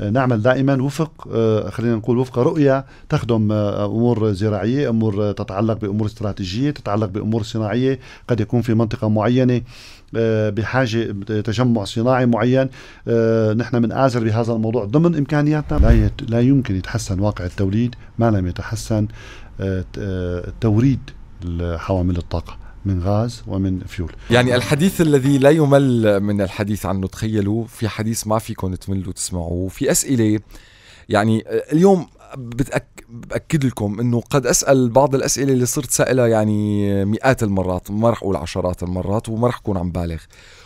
نعمل دائما وفق آه، خلينا نقول وفق رؤيه تخدم آه، امور زراعيه، امور تتعلق بامور استراتيجيه، تتعلق بامور صناعيه، قد يكون في منطقه معينه آه، بحاجه تجمع صناعي معين نحن بنآزر بهذا الموضوع ضمن امكانياتنا لا لا يمكن يتحسن واقع التوليد ما لم يتحسن توريد حوامل الطاقه من غاز ومن فيول يعني الحديث الذي لا يمل من الحديث عنه تخيلوا في حديث ما فيكم تملوا تسمعوه في أسئلة يعني اليوم باكد لكم انه قد اسال بعض الاسئله اللي صرت سائلها يعني مئات المرات ما رح اقول عشرات المرات وما رح اكون عم بالغ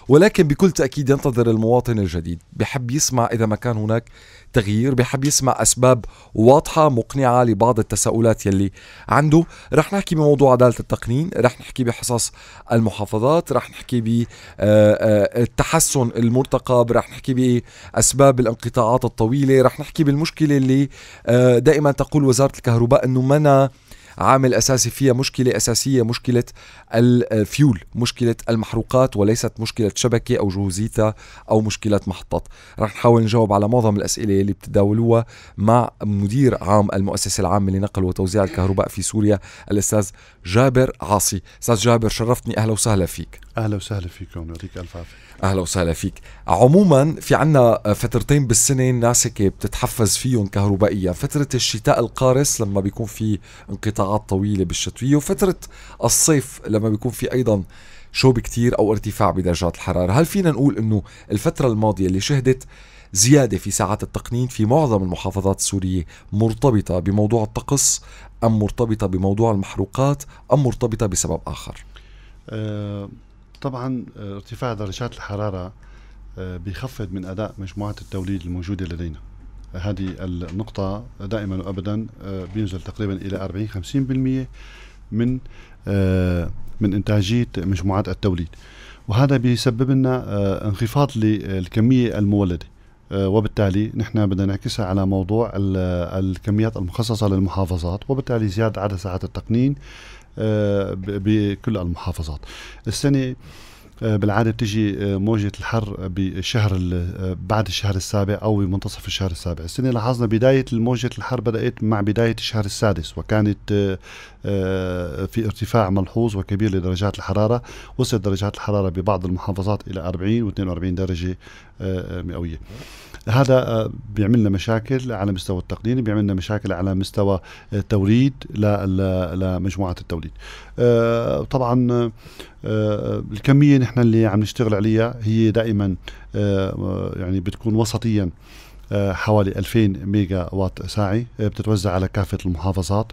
ولكن بكل تأكيد ينتظر المواطن الجديد بحب يسمع إذا ما كان هناك تغيير بحب يسمع أسباب واضحة مقنعة لبعض التساؤلات يلي عنده رح نحكي بموضوع عدالة التقنين رح نحكي بحصص المحافظات رح نحكي بالتحسن آه، آه، المرتقب رح نحكي بأسباب الانقطاعات الطويلة رح نحكي بالمشكلة اللي آه، دائما تقول وزارة الكهرباء أنه منا عامل اساسي فيها مشكله اساسيه مشكله الفيول مشكله المحروقات وليست مشكله شبكه او جهوزيتها او مشكله محطات رح نحاول نجاوب على معظم الاسئله اللي بتداولوها مع مدير عام المؤسسه العامه لنقل وتوزيع الكهرباء في سوريا الاستاذ جابر عاصي استاذ جابر شرفتني اهلا وسهلا فيك اهلا وسهلا فيكم يعطيك الف عافيه اهلا وسهلا فيك عموما في عنا فترتين بالسنه الناس هيك بتتحفز فيهم كهربائيا فتره الشتاء القارس لما بيكون في انقطاعات طويله بالشتويه وفتره الصيف لما بيكون في ايضا شوب كتير او ارتفاع بدرجات الحراره هل فينا نقول انه الفتره الماضيه اللي شهدت زيادة في ساعات التقنين في معظم المحافظات السورية مرتبطة بموضوع الطقس أم مرتبطة بموضوع المحروقات أم مرتبطة بسبب آخر؟ آه، طبعا آه، ارتفاع درجات الحراره آه، بيخفض من اداء مجموعات التوليد الموجوده لدينا هذه النقطة دائما وابدا آه، بينزل تقريبا الى 40 50% من من انتاجية مجموعات التوليد وهذا بيسبب لنا انخفاض للكمية المولدة وبالتالي نحن بدنا نعكسها على موضوع الكميات المخصصة للمحافظات وبالتالي زيادة عدد ساعات التقنين آه، بكل المحافظات السنة آه، بالعاده بتجي آه، موجه الحر بشهر بعد الشهر السابع او بمنتصف الشهر السابع السنه لاحظنا بدايه موجه الحر بدات مع بدايه الشهر السادس وكانت في ارتفاع ملحوظ وكبير لدرجات الحراره وصلت درجات الحراره ببعض المحافظات الى 40 و42 درجه مئويه هذا آه، بيعمل لنا مشاكل على مستوى التقنين بيعمل لنا مشاكل على مستوى التوريد لمجموعات التوليد آه، طبعا آه، الكمية نحن اللي عم نشتغل عليها هي دائما يعني بتكون وسطيا آه، حوالي 2000 ميجا وات ساعي آه، بتتوزع على كافة المحافظات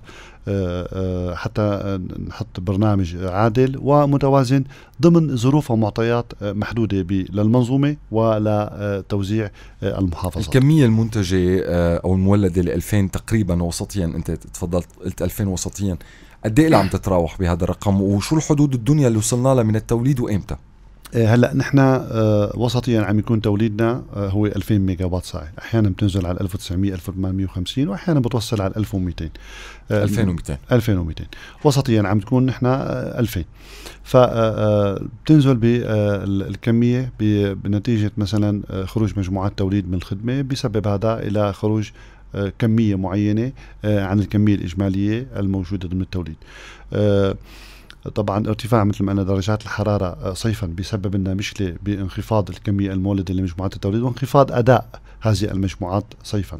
آه، حتى نحط برنامج عادل ومتوازن ضمن ظروف ومعطيات محدودة للمنظومة ولتوزيع المحافظات الكمية المنتجة أو المولدة ل 2000 تقريبا وسطيا أنت تفضلت قلت 2000 وسطيا قد ايه اللي عم تتراوح بهذا الرقم وشو الحدود الدنيا اللي وصلنا لها من التوليد وامتى؟ آه، هلا نحن آه، وسطيا عم يكون توليدنا آه، هو 2000 ميجا وات ساعه احيانا بتنزل على 1900 1850 واحيانا بتوصل على 1200 2200 2200 وسطيا عم تكون نحن 2000 ف بتنزل بالكميه بنتيجه مثلا خروج مجموعات توليد من الخدمه بسبب هذا الى خروج كميه معينه عن الكميه الاجماليه الموجوده ضمن التوليد طبعا ارتفاع مثل ما قلنا درجات الحراره آه، صيفا بيسبب لنا مشكله بانخفاض الكميه المولده لمجموعات التوليد وانخفاض اداء هذه المجموعات صيفا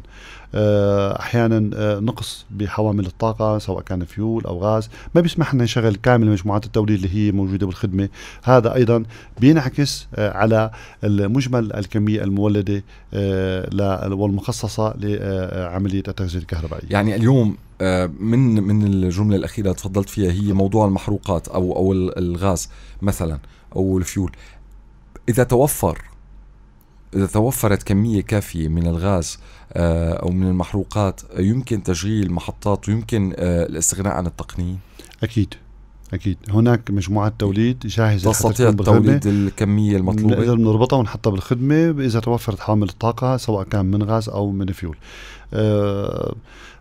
آه، احيانا آه، نقص بحوامل الطاقه سواء كان فيول او غاز ما بيسمح لنا نشغل كامل مجموعات التوليد اللي هي موجوده بالخدمه هذا ايضا بينعكس على مجمل الكميه المولده والمخصصه لعمليه التغذيه الكهربائيه يعني اليوم آه، من من الجمله الاخيره تفضلت فيها هي موضوع المحروقات او او الغاز مثلا او الفيول اذا توفر اذا توفرت كميه كافيه من الغاز آه، او من المحروقات يمكن تشغيل محطات ويمكن آه، الاستغناء عن التقنيه اكيد اكيد هناك مجموعه توليد جاهزه تستطيع توليد الكميه المطلوبه نقدر نربطها ونحطها بالخدمه اذا توفرت حوامل الطاقه سواء كان من غاز او من فيول أه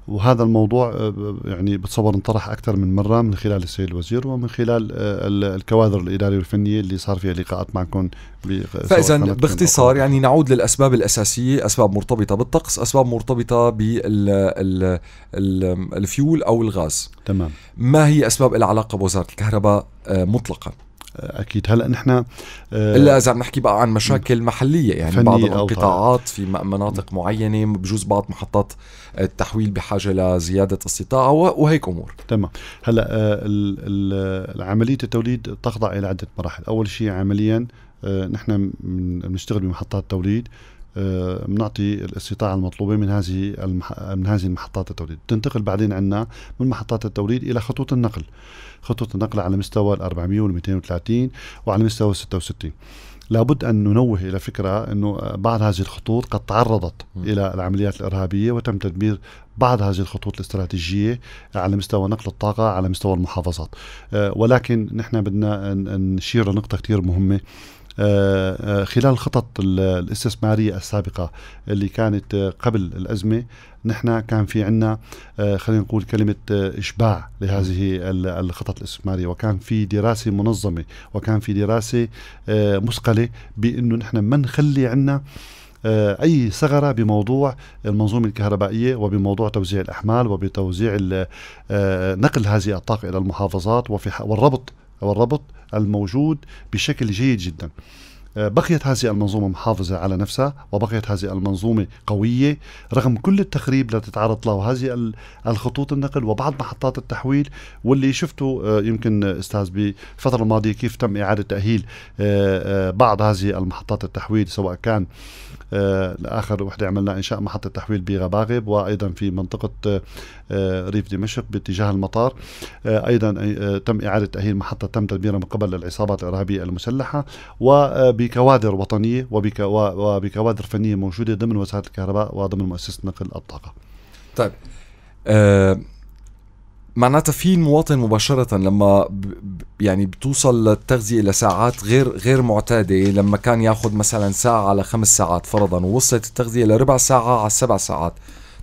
وهذا الموضوع آه، يعني بتصور انطرح اكثر من مره من خلال السيد الوزير ومن خلال آه، الكوادر الاداريه والفنيه اللي صار فيها لقاءات معكم آه، فاذا باختصار يعني نعود للاسباب الاساسيه اسباب مرتبطه بالطقس اسباب مرتبطه بالفيول او الغاز تمام ما هي اسباب العلاقه بوزاره الكهرباء مطلقا آه، اكيد هلا نحن آه، الا اذا عم نحكي بقى عن مشاكل محليه يعني بعض القطاعات في مناطق معينه بجوز بعض محطات التحويل بحاجه لزياده استطاعه وهيك امور تمام هلا آه، عمليه التوليد تخضع الى عده مراحل اول شيء عمليا نحن بنشتغل بمحطات توليد آه، بنعطي الاستطاعه المطلوبه من هذه المح... من هذه المحطات التوليد تنتقل بعدين عنا من محطات التوليد الى خطوط النقل خطوط النقل على مستوى ال 400 وال 230 وعلى مستوى ال 66 لابد ان ننوه الى فكره انه بعض هذه الخطوط قد تعرضت م. الى العمليات الارهابيه وتم تدمير بعض هذه الخطوط الاستراتيجيه على مستوى نقل الطاقه على مستوى المحافظات آه، ولكن نحن بدنا نشير لنقطه كثير مهمه آه، آه، خلال الخطط الاستثمارية السابقة اللي كانت آه، قبل الأزمة نحن كان في عنا خلينا نقول كلمة إشباع لهذه الخطط الاستثمارية وكان في دراسة منظمة وكان في دراسة مثقلة بأنه نحن ما نخلي عنا اي ثغره بموضوع المنظومه الكهربائيه وبموضوع توزيع الاحمال وبتوزيع نقل هذه الطاقه الى المحافظات والربط أو الربط الموجود بشكل جيد جدا بقيت هذه المنظومة محافظة على نفسها وبقيت هذه المنظومة قوية رغم كل التخريب التي تتعرض له هذه الخطوط النقل وبعض محطات التحويل واللي شفته آه، يمكن أستاذ بالفترة الماضية كيف تم إعادة تأهيل آه، آه، بعض هذه المحطات التحويل سواء كان لآخر وحدة عملنا إنشاء محطة تحويل بغباغب وأيضا في منطقة ريف دمشق باتجاه المطار أيضا تم إعادة تأهيل محطة تم تدميرها من قبل العصابات الإرهابية المسلحة وب بكوادر وطنية وبك وبكوادر فنية موجودة ضمن وزارة الكهرباء وضمن مؤسسة نقل الطاقة طيب أه معناتها في المواطن مباشرة لما يعني بتوصل للتغذيه لساعات غير غير معتادة لما كان ياخذ مثلا ساعة على خمس ساعات فرضا ووصلت التغذية لربع ساعة على سبع ساعات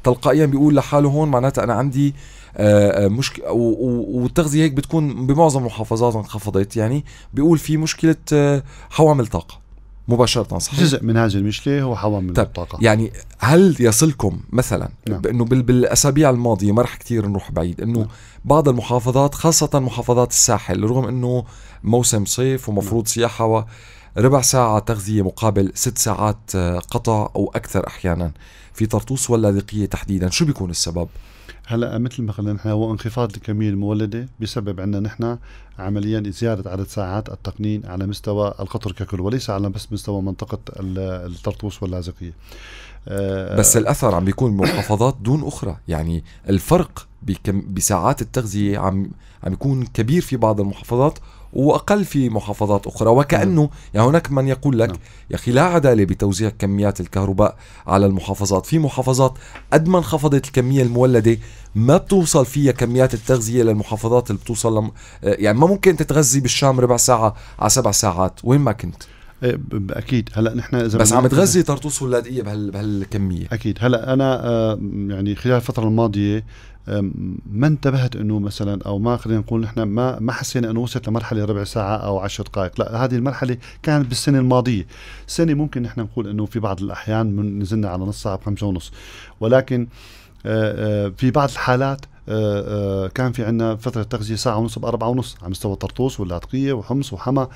تلقائيا بيقول لحاله هون معناتها أنا عندي آه آه، آه، مشكله والتغذيه هيك بتكون بمعظم المحافظات انخفضت يعني بيقول في مشكله آه، حوامل طاقه مباشرة صحيح؟ جزء من هذه المشكلة هو حوامل طيب الطاقة يعني هل يصلكم مثلا نعم. بأنه بالأسابيع الماضية ما رح كتير نروح بعيد أنه نعم. بعض المحافظات خاصة محافظات الساحل رغم أنه موسم صيف ومفروض نعم. سياحة ربع ساعة تغذية مقابل ست ساعات قطع أو أكثر أحيانا في طرطوس واللاذقية تحديدا شو بيكون السبب؟ هلا مثل ما خلينا نحن هو انخفاض الكميه المولده بسبب عندنا نحن عمليا زياده عدد ساعات التقنين على مستوى القطر ككل وليس على بس مستوى منطقه الطرطوس واللاذقيه آه، بس الاثر عم بيكون محافظات دون اخرى يعني الفرق بكم بساعات التغذيه عم عم يكون كبير في بعض المحافظات واقل في محافظات اخرى وكانه نعم. يعني هناك من يقول لك نعم. يا اخي لا عداله بتوزيع كميات الكهرباء على المحافظات في محافظات قد ما انخفضت الكميه المولده ما بتوصل فيها كميات التغذيه للمحافظات اللي بتوصل لم... يعني ما ممكن تتغذي بالشام ربع ساعه على سبع ساعات وين ما كنت إيه، اكيد هلا نحن اذا بس عم تغذي طرطوس واللاذقيه بهالكميه اكيد هلا انا آه، يعني خلال الفتره الماضيه ما انتبهت انه مثلا او ما خلينا نقول نحن ما ما حسينا انه وصلت لمرحله ربع ساعه او عشر دقائق، لا هذه المرحله كانت بالسنه الماضيه، سنه ممكن نحن نقول انه في بعض الاحيان نزلنا على نص ساعه بخمسه ونص، ولكن أه، أه، في بعض الحالات أه، كان في عندنا فترة تغذية ساعة ونص بأربعة ونص على مستوى طرطوس واللاذقية وحمص وحما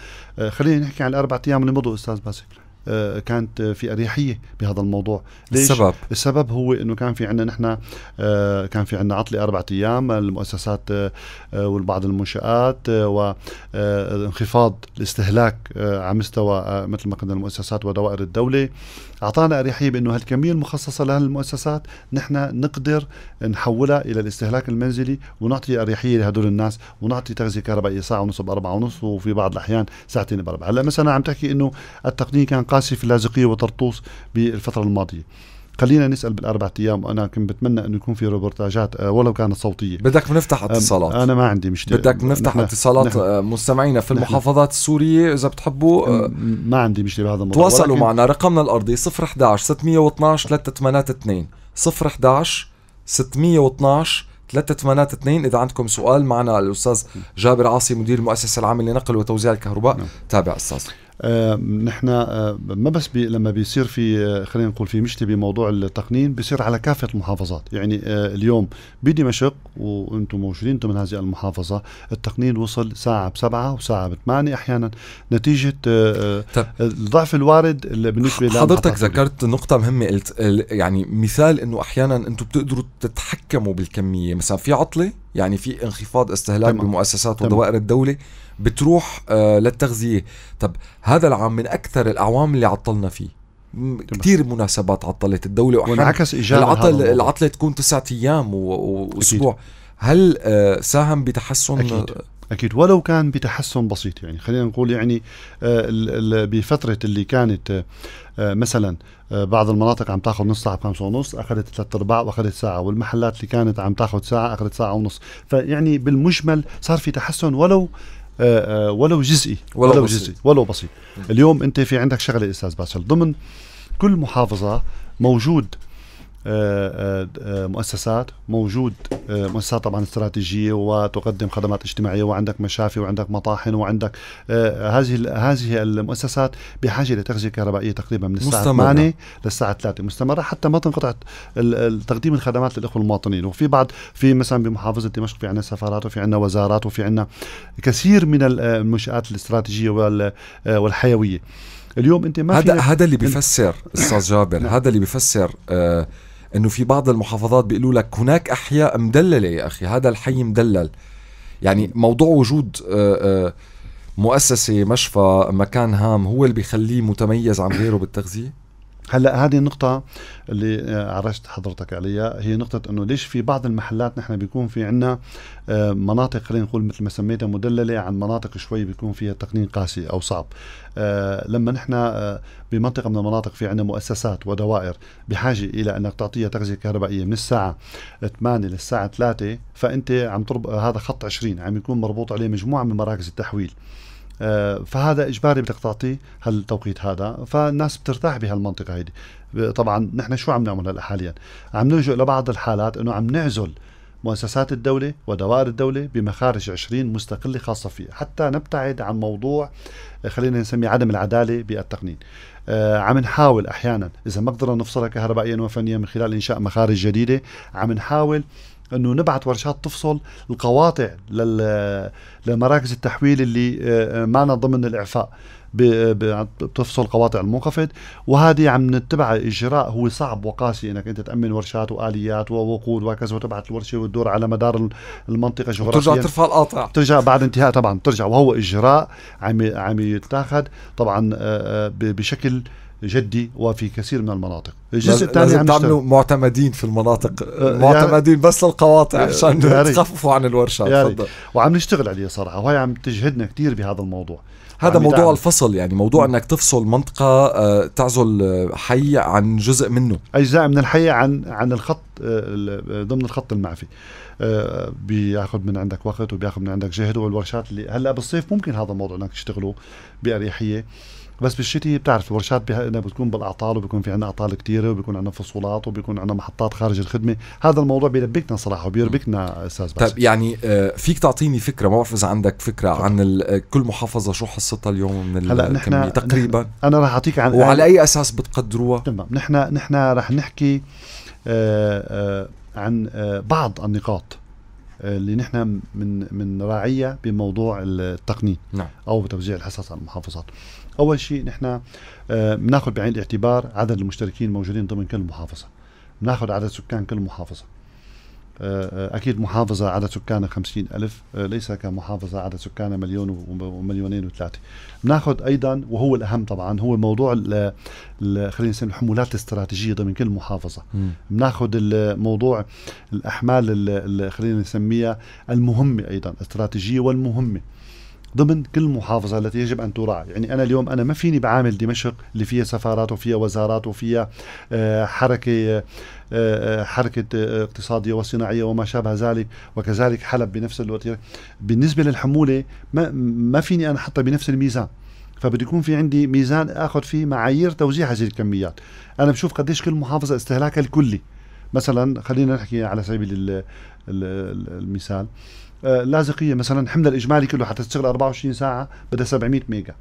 خلينا نحكي عن الأربع أيام اللي مضوا أستاذ باسل آه، كانت في اريحيه بهذا الموضوع ليش السبب السبب هو انه كان في عندنا نحن آه، كان في عندنا عطله اربع ايام المؤسسات آه، والبعض المنشات وانخفاض الاستهلاك على مستوى مثل ما قلنا المؤسسات ودوائر الدوله اعطانا اريحيه بانه هالكميه المخصصه لهالمؤسسات نحن نقدر نحولها الى الاستهلاك المنزلي ونعطي اريحيه لهدول الناس ونعطي تغذيه كهربائيه ساعه ونص باربعه ونص وفي بعض الاحيان ساعتين بأربعة هلا مثلا عم تحكي انه التقنيه كان في اللاذقيه وطرطوس بالفتره الماضيه خلينا نسال بالاربع ايام وانا كنت بتمنى انه يكون في روبورتاجات آه، ولو كانت صوتيه بدك نفتح اتصالات انا ما عندي مشكله بدك نفتح اتصالات آه، مستمعينا في المحافظات السوريه اذا بتحبوا آه، ما عندي مشكله بهذا الموضوع تواصلوا معنا رقمنا الارضي 011 612 382 011 612 382 اذا عندكم سؤال معنا الاستاذ جابر عاصي مدير المؤسسه العامه لنقل وتوزيع الكهرباء نعم. تابع استاذ آه، نحن آه، ما بس بي لما بيصير في آه، خلينا نقول في مشكله بموضوع التقنين بيصير على كافه المحافظات يعني اليوم بدمشق وانتم موجودين ضمن هذه المحافظه التقنين وصل ساعه بسبعه وساعه بثمانيه احيانا نتيجه الضعف الوارد بالنسبه حضرتك ذكرت نقطه مهمه قلت يعني مثال انه احيانا انتم بتقدروا تتحكموا بالكميه مثلا في عطله يعني في انخفاض استهلاك تمام. بمؤسسات ودوائر الدولة بتروح آه للتغذية طب هذا العام من أكثر الأعوام اللي عطلنا فيه كثير مناسبات عطلت الدولة وانعكس إيجابا العطل العطلة تكون تسعة أيام وأسبوع هل آه، ساهم بتحسن أكيد. اكيد ولو كان بتحسن بسيط يعني خلينا نقول يعني آه، بفتره اللي كانت آه، مثلا آه، بعض المناطق عم تاخذ نص ساعه بخمسة ونص اخذت ثلاث ارباع واخذت ساعه والمحلات اللي كانت عم تاخذ ساعه اخذت ساعه ونص فيعني بالمجمل صار في تحسن ولو آه، آه، ولو جزئي ولو, ولو جزئي ولو بسيط اليوم انت في عندك شغله استاذ باسل ضمن كل محافظه موجود آه، آه، آه، مؤسسات موجود مؤسسات طبعا استراتيجيه وتقدم خدمات اجتماعيه وعندك مشافي وعندك مطاحن وعندك هذه هذه المؤسسات بحاجه لتغذيه كهربائيه تقريبا من الساعه 8 للساعه 3 مستمره حتى ما تنقطع تقديم الخدمات للاخوه المواطنين وفي بعض في مثلا بمحافظه دمشق في عندنا سفارات وفي عندنا وزارات وفي عندنا كثير من المنشات الاستراتيجيه والحيويه اليوم انت ما هذا هذا اللي بيفسر استاذ جابر نعم. هذا اللي بيفسر آه انه في بعض المحافظات بيقولوا لك هناك احياء مدلله يا اخي هذا الحي مدلل يعني موضوع وجود آه، آه، مؤسسه مشفى مكان هام هو اللي بيخليه متميز عن غيره بالتغذيه هلا هذه النقطة اللي آه، عرجت حضرتك عليها هي نقطة انه ليش في بعض المحلات نحن بيكون في عنا آه، مناطق خلينا نقول مثل ما سميتها مدللة عن مناطق شوي بيكون فيها تقنين قاسي او صعب آه، لما نحن بمنطقة من المناطق في عنا مؤسسات ودوائر بحاجة الى انك تعطيها تغذية كهربائية من الساعة 8 للساعة 3 فانت عم تربط هذا خط 20 عم يكون مربوط عليه مجموعة من مراكز التحويل آه، فهذا اجباري بدك تعطيه هالتوقيت هذا فالناس بترتاح بهالمنطقه هيدي طبعا نحن شو عم نعمل هلا حاليا عم نلجأ لبعض الحالات انه عم نعزل مؤسسات الدولة ودوائر الدولة بمخارج 20 مستقلة خاصة فيها حتى نبتعد عن موضوع آه، خلينا نسميه عدم العدالة بالتقنين آه، عم نحاول أحيانا إذا ما قدرنا نفصلها كهربائيا وفنيا من خلال إنشاء مخارج جديدة عم نحاول انه نبعث ورشات تفصل القواطع لمراكز التحويل اللي آه، آه، معنا ضمن الاعفاء آه، بتفصل قواطع المنخفض وهذه عم نتبع اجراء هو صعب وقاسي انك انت تامن ورشات واليات ووقود وكذا وتبعث الورشه وتدور على مدار المنطقه جغرافيا ترجع ترفع القاطع ترجع بعد انتهاء طبعا ترجع وهو اجراء عم عم يتاخذ طبعا بشكل جدي وفي كثير من المناطق الجزء الثاني عم تعملوا معتمدين في المناطق آه، معتمدين بس للقواطع عشان تخففوا عن الورشه وعم نشتغل عليه صراحه وهي عم تجهدنا كثير بهذا الموضوع هذا موضوع يتعمل. الفصل يعني موضوع انك تفصل منطقه آه، تعزل آه، حي عن جزء منه اجزاء من الحي عن عن الخط ضمن الخط المعفي آه، بياخذ من عندك وقت وبياخذ من عندك جهد والورشات اللي هلا بالصيف ممكن هذا الموضوع انك تشتغله باريحيه بس بالشتي بتعرف الورشات بتكون بالاعطال وبيكون في عندنا اعطال كثيره وبيكون عندنا فصولات وبيكون عندنا محطات خارج الخدمه هذا الموضوع بيلبكنا صراحه وبيربكنا استاذ طيب يعني آه، فيك تعطيني فكره ما بعرف اذا عندك فكره طبعا. عن آه، كل محافظه شو حصتها اليوم من هلا نحن تقريبا انا راح اعطيك عن وعلى اي اساس بتقدروها تمام نحن نحن راح نحكي آآ آآ عن آه، بعض النقاط آه، اللي نحن من من راعيه بموضوع التقنين نعم. او بتوزيع الحصص على المحافظات. اول شيء نحن آه، بناخذ بعين الاعتبار عدد المشتركين الموجودين ضمن كل محافظه. بناخذ عدد سكان كل محافظه. أكيد محافظة على سكانها خمسين ألف آه، ليس كمحافظة على سكانها مليون ومليونين وثلاثة بناخذ أيضا وهو الأهم طبعا هو موضوع خلينا نسمي الحمولات الاستراتيجية ضمن كل محافظة بناخذ الموضوع الأحمال خلينا نسميها المهمة أيضا استراتيجية والمهمة ضمن كل محافظة التي يجب أن تراعى يعني أنا اليوم أنا ما فيني بعامل دمشق اللي فيها سفارات وفيها وزارات وفيها آه، حركة آه، آه، حركة اقتصادية وصناعية وما شابه ذلك وكذلك حلب بنفس الوقت بالنسبة للحمولة ما, ما فيني أنا أحطها بنفس الميزان فبده يكون في عندي ميزان اخذ فيه معايير توزيع هذه الكميات انا بشوف قديش كل محافظه استهلاكها الكلي مثلا خلينا نحكي على سبيل المثال آه، لازقيه مثلا حملها الاجمالي كله حتى تشتغل 24 ساعه بدها 700 ميجا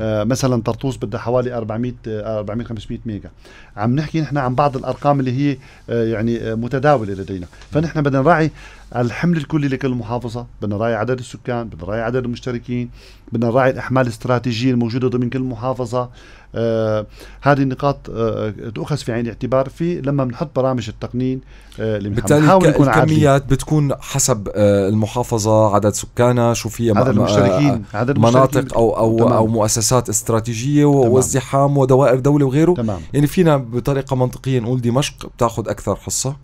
آه مثلا طرطوس بدها حوالي 400 400 500 ميجا عم نحكي نحن عن بعض الارقام اللي هي آه يعني آه متداوله لدينا فنحن بدنا نراعي الحمل الكلي لكل محافظه بدنا نراعي عدد السكان بدنا نراعي عدد المشتركين بدنا نراعي الاحمال الاستراتيجيه الموجوده ضمن كل محافظه آه هذه النقاط آه تؤخذ في عين الاعتبار في لما بنحط برامج التقنين آه اللي بالتالي الكميات عادلين. بتكون حسب آه المحافظه عدد سكانها شو فيها عدد المشتركين آه، عدد مناطق او او تمام. او مؤسسات استراتيجيه وازدحام ودوائر دوله وغيره تمام. يعني فينا بطريقه منطقيه نقول دمشق بتاخذ اكثر حصه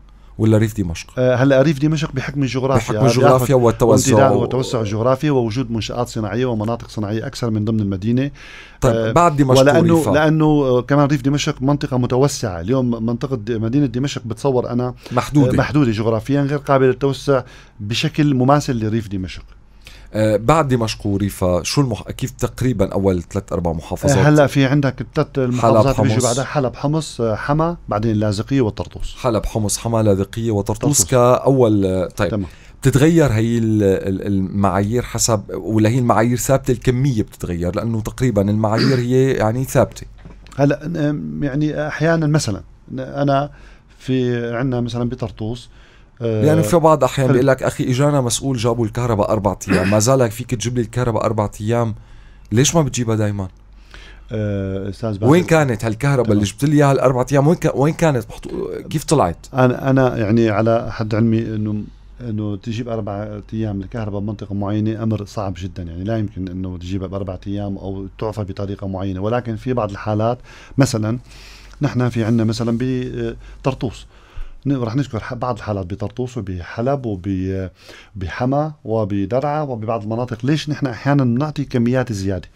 ولا ريف دمشق؟ آه، هلا ريف دمشق بحكم الجغرافيا بحكم الجغرافيا والتوسع والتوسع الجغرافي ووجود منشآت صناعيه ومناطق صناعيه اكثر من ضمن المدينه طيب آه، بعد دمشق ولانه وريفة. لانه آه، كمان ريف دمشق منطقه متوسعه اليوم منطقه مدينه دمشق بتصور انا محدوده محدوده جغرافيا غير قابله للتوسع بشكل مماثل لريف دمشق آه، بعد دمشق وريفا شو المح... كيف تقريبا اول ثلاث اربع محافظات آه، هلا في عندك الثلاث محافظات اللي بيجوا بعدها حلب حمص آه، حما بعدين اللاذقيه وطرطوس حلب حمص حما لاذقيه وطرطوس كاول طيب تمام. بتتغير هي المعايير حسب ولا هي المعايير ثابته الكميه بتتغير لانه تقريبا المعايير هي يعني ثابته هلا يعني احيانا مثلا انا في عندنا مثلا بطرطوس لانه يعني في بعض الاحيان بيقول لك اخي اجانا مسؤول جابوا الكهرباء اربع ايام ما زالك فيك تجيب لي الكهرباء اربع ايام ليش ما بتجيبها دائما؟ آه، استاذ وين كانت هالكهرباء اللي جبت لي اياها الاربع ايام وين وين كانت كيف طلعت؟ انا انا يعني على حد علمي انه انه تجيب اربع ايام الكهرباء بمنطقه معينه امر صعب جدا يعني لا يمكن انه تجيبها باربع ايام او تعفى بطريقه معينه ولكن في بعض الحالات مثلا نحن في عندنا مثلا بطرطوس آه، رح نذكر بعض الحالات بطرطوس وبحلب وبحما وبدرعا وببعض المناطق ليش نحن احيانا بنعطي كميات زياده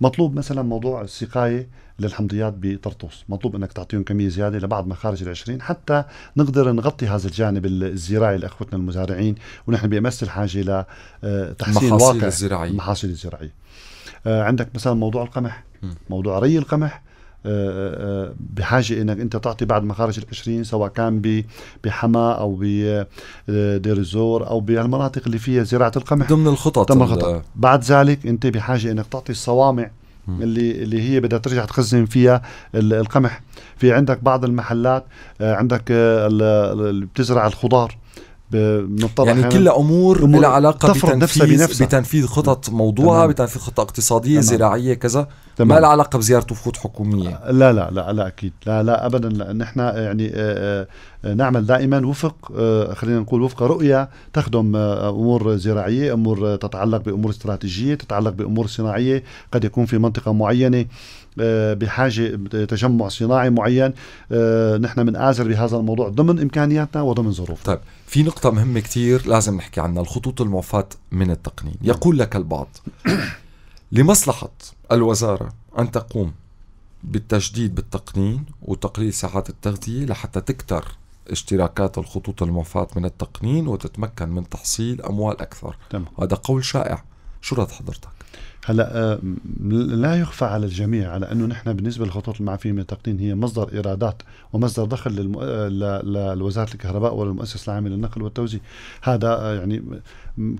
مطلوب مثلا موضوع السقايه للحمضيات بطرطوس مطلوب انك تعطيهم كميه زياده لبعض مخارج ال20 حتى نقدر نغطي هذا الجانب الزراعي لاخوتنا المزارعين ونحن بامس الحاجه لتحسين آه، واقع المحاصيل الزراعيه المحاصيل الزراعيه آه، عندك مثلا موضوع القمح موضوع ري القمح آه، آه، آه، بحاجه انك انت تعطي بعد مخارج ال20 سواء كان بحماه او بدير الزور او بالمناطق اللي فيها زراعه القمح ضمن الخطط ضمن الخطط بعد ذلك انت بحاجه انك تعطي الصوامع اللي اللي هي بدها ترجع تخزن فيها القمح في عندك بعض المحلات عندك اللي بتزرع الخضار بنطلع يعني كلها امور, لها علاقه تفرض بتنفيذ بنفسها. بتنفيذ خطط موضوعها بتنفيذ خطط اقتصاديه تمام. زراعيه كذا تمام. ما لها علاقه بزياره وفود حكوميه لا لا لا لا اكيد لا لا ابدا نحن يعني آه، آه، نعمل دائما وفق آه، خلينا نقول وفق رؤيه تخدم امور زراعيه امور تتعلق بامور استراتيجيه تتعلق بامور صناعيه قد يكون في منطقه معينه بحاجه تجمع صناعي معين نحن آزر بهذا الموضوع ضمن امكانياتنا وضمن ظروفنا طيب في نقطة مهمة كتير لازم نحكي عنها الخطوط المعفاة من التقنين نعم. يقول لك البعض لمصلحة الوزارة أن تقوم بالتجديد بالتقنين وتقليل ساعات التغذية لحتى تكتر اشتراكات الخطوط المعفاة من التقنين وتتمكن من تحصيل أموال أكثر تم. هذا قول شائع شو رد حضرتك؟ هلا آه، لا يخفى على الجميع على انه نحن بالنسبه للخطوط المعفيه من التقنين هي مصدر ايرادات ومصدر دخل للم... آه، ل... لوزاره الكهرباء وللمؤسسه العامه للنقل والتوزيع هذا آه، يعني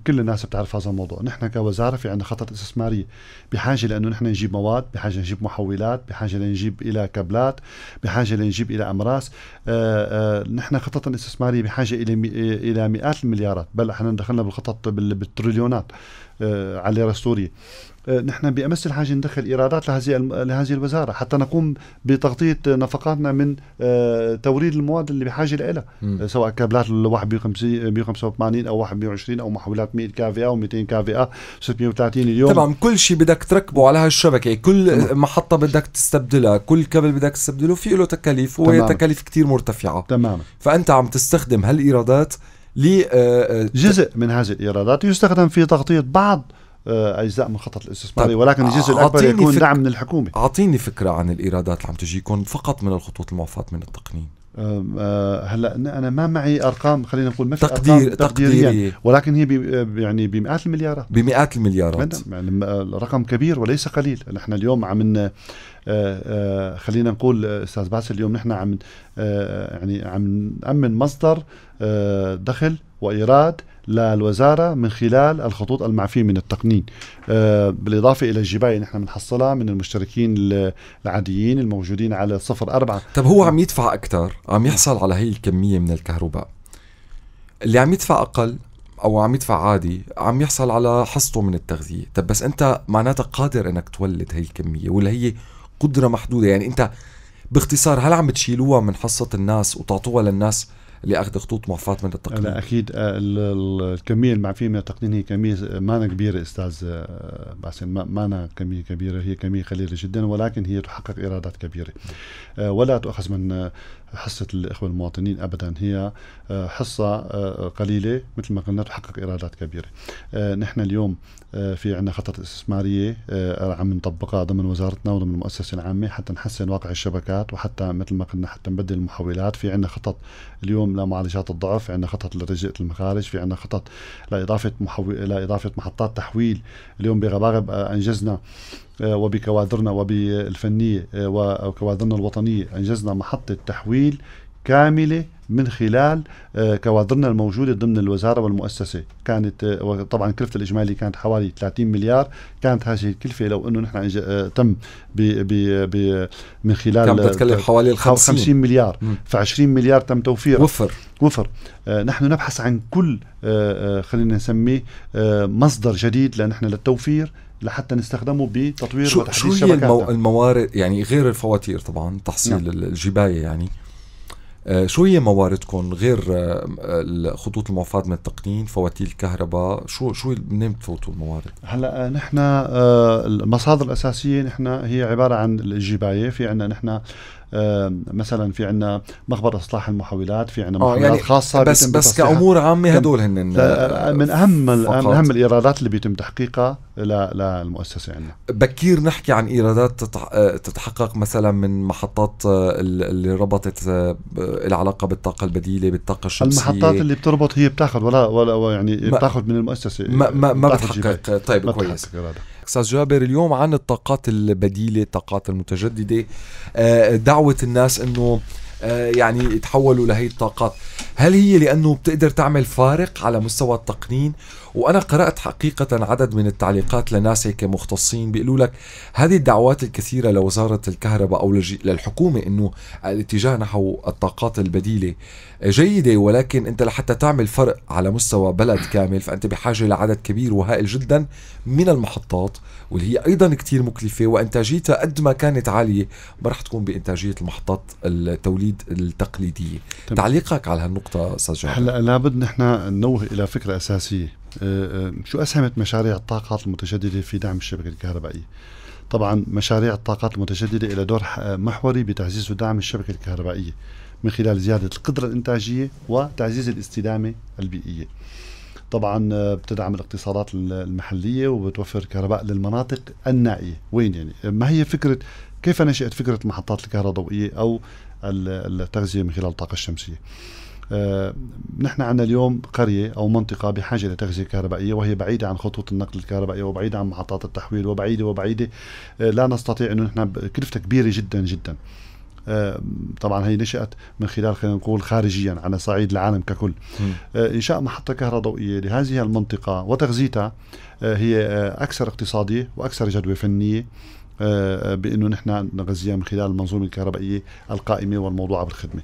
كل الناس بتعرف هذا الموضوع نحن كوزاره في عندنا خطط استثماريه بحاجه لانه نحن نجيب مواد بحاجه نجيب محولات بحاجه لنجيب الى كابلات بحاجه لنجيب الى امراس نحن خططنا الاستثماريه بحاجه الى م... الى مئات المليارات بل احنا دخلنا بالخطط بالتريليونات على سوريا آه، نحن بأمس الحاجة ندخل إيرادات لهذه لهذه الوزارة حتى نقوم بتغطية نفقاتنا من آه، توريد المواد اللي بحاجة لها آه، سواء كابلات ال 185 أو 120 أو محولات 100 كافي أو 200 كافي كافئة 630 اليوم طبعا كل شيء بدك تركبه على هالشبكة كل تمام. محطة بدك تستبدلها كل كابل بدك تستبدله في له تكاليف وهي تكاليف كتير مرتفعة تماما فأنت عم تستخدم هالإيرادات ل جزء من هذه الإيرادات يستخدم في تغطية بعض آه، اجزاء من خطط الاستثماري طيب، ولكن الجزء الاكبر يكون فك... دعم من الحكومه اعطيني فكره عن الايرادات اللي عم تجيكم فقط من الخطوط المعفاه من التقنين آه، هلا انا ما معي ارقام خلينا نقول ما في تقدير أرقام تقديريا ولكن هي آه، يعني بمئات المليارات بمئات المليارات يعني رقم كبير وليس قليل نحن اليوم عم خلينا نقول استاذ باسل اليوم نحن عم يعني عم نامن مصدر دخل وايراد للوزارة من خلال الخطوط المعفية من التقنين آه، بالإضافة إلى الجباية نحن بنحصلها من المشتركين العاديين الموجودين على صفر أربعة طب هو عم يدفع أكثر عم يحصل على هي الكمية من الكهرباء اللي عم يدفع أقل او عم يدفع عادي عم يحصل على حصته من التغذيه طب بس انت معناتها قادر انك تولد هي الكميه ولا هي قدره محدوده يعني انت باختصار هل عم تشيلوها من حصه الناس وتعطوها للناس لاخذ خطوط معفاه من التقنين لا اكيد آه، الكميه المعفيه من التقنين هي كميه مانا كبيره استاذ آه، باسل مانا كميه كبيره هي كميه قليله جدا ولكن هي تحقق ايرادات كبيره آه، ولا تؤخذ من حصه الاخوه المواطنين ابدا هي آه، حصه آه، قليله مثل ما قلنا تحقق ايرادات كبيره. آه، نحن اليوم في عندنا خطط استثماريه عم نطبقها ضمن وزارتنا وضمن المؤسسه العامه حتى نحسن واقع الشبكات وحتى مثل ما قلنا حتى نبدل المحولات، في عندنا خطط اليوم لمعالجات الضعف، في عندنا خطط لتجزئه المخارج، في عندنا خطط لاضافه محو... لاضافه محطات تحويل، اليوم بغباغب انجزنا آه، وبكوادرنا وبالفنية آه، وكوادرنا الوطنية أنجزنا محطة تحويل كاملة من خلال آه، كوادرنا الموجودة ضمن الوزارة والمؤسسة كانت آه، طبعا كلفة الإجمالية كانت حوالي 30 مليار كانت هذه الكلفة لو أنه نحن آه، تم ب ب ب من خلال كانت تتكلف حوالي 50, 50 مليار ف 20 مليار تم توفير وفر وفر نحن نبحث عن كل خلينا نسميه مصدر جديد لنحن للتوفير لحتى نستخدمه بتطوير شو, شو هي الموارد يعني غير الفواتير طبعا تحصيل نعم. الجبايه يعني آه، شو هي مواردكم غير آه، خطوط المعفاة من التقنين فواتير الكهرباء شو شو منين بتفوتوا الموارد هلا آه، نحن المصادر الاساسيه نحن هي عباره عن الجبايه في يعني عندنا نحن مثلا في عندنا مخبر اصلاح المحولات في عندنا آه، محولات يعني خاصه بس بس كامور عامه هدول هن من اهم من اهم الايرادات اللي بيتم تحقيقها للمؤسسه عندنا بكير نحكي عن ايرادات آه، تتحقق مثلا من محطات آه، اللي ربطت العلاقه بالطاقه البديله بالطاقه الشمسيه المحطات اللي بتربط هي بتاخذ ولا ولا يعني بتاخذ من المؤسسه ما ما, ما بتحقق جيبات. طيب ما كويس بتحقق استاذ جابر اليوم عن الطاقات البديله الطاقات المتجدده آه، دعوه الناس انه آه، يعني يتحولوا لهي الطاقات هل هي لانه بتقدر تعمل فارق على مستوى التقنين وانا قرات حقيقه عدد من التعليقات لناس هيك مختصين بيقولوا لك هذه الدعوات الكثيره لوزاره الكهرباء او للحكومه انه الاتجاه نحو الطاقات البديله جيده ولكن انت لحتى تعمل فرق على مستوى بلد كامل فانت بحاجه لعدد كبير وهائل جدا من المحطات واللي هي ايضا كثير مكلفه وانتاجيتها قد ما كانت عاليه ما راح تكون بانتاجيه المحطات التوليد التقليديه طيب. تعليقك على هالنقطه استاذ هلا لابد نحن ننوه الى فكره اساسيه أه، أه، شو أسهمت مشاريع الطاقات المتجددة في دعم الشبكة الكهربائية؟ طبعا مشاريع الطاقات المتجددة إلى دور محوري بتعزيز ودعم الشبكة الكهربائية من خلال زيادة القدرة الإنتاجية وتعزيز الاستدامة البيئية طبعا أه، بتدعم الاقتصادات المحلية وبتوفر كهرباء للمناطق النائية وين يعني ما هي فكرة كيف نشأت فكرة محطات الكهرباء الضوئية أو التغذية من خلال الطاقة الشمسية آه، نحن عندنا اليوم قرية أو منطقة بحاجة لتغذية كهربائية وهي بعيدة عن خطوط النقل الكهربائية وبعيدة عن محطات التحويل وبعيدة وبعيدة آه، لا نستطيع أنه نحن كلفتها كبيرة جدا جدا آه، طبعا هي نشأت من خلال خلينا نقول خارجيا على صعيد العالم ككل إنشاء محطة كهربائية لهذه المنطقة وتغذيتها هي أكثر اقتصادية وأكثر جدوى فنية بأنه نحن نغذيها من خلال المنظومة الكهربائية القائمة والموضوعة بالخدمة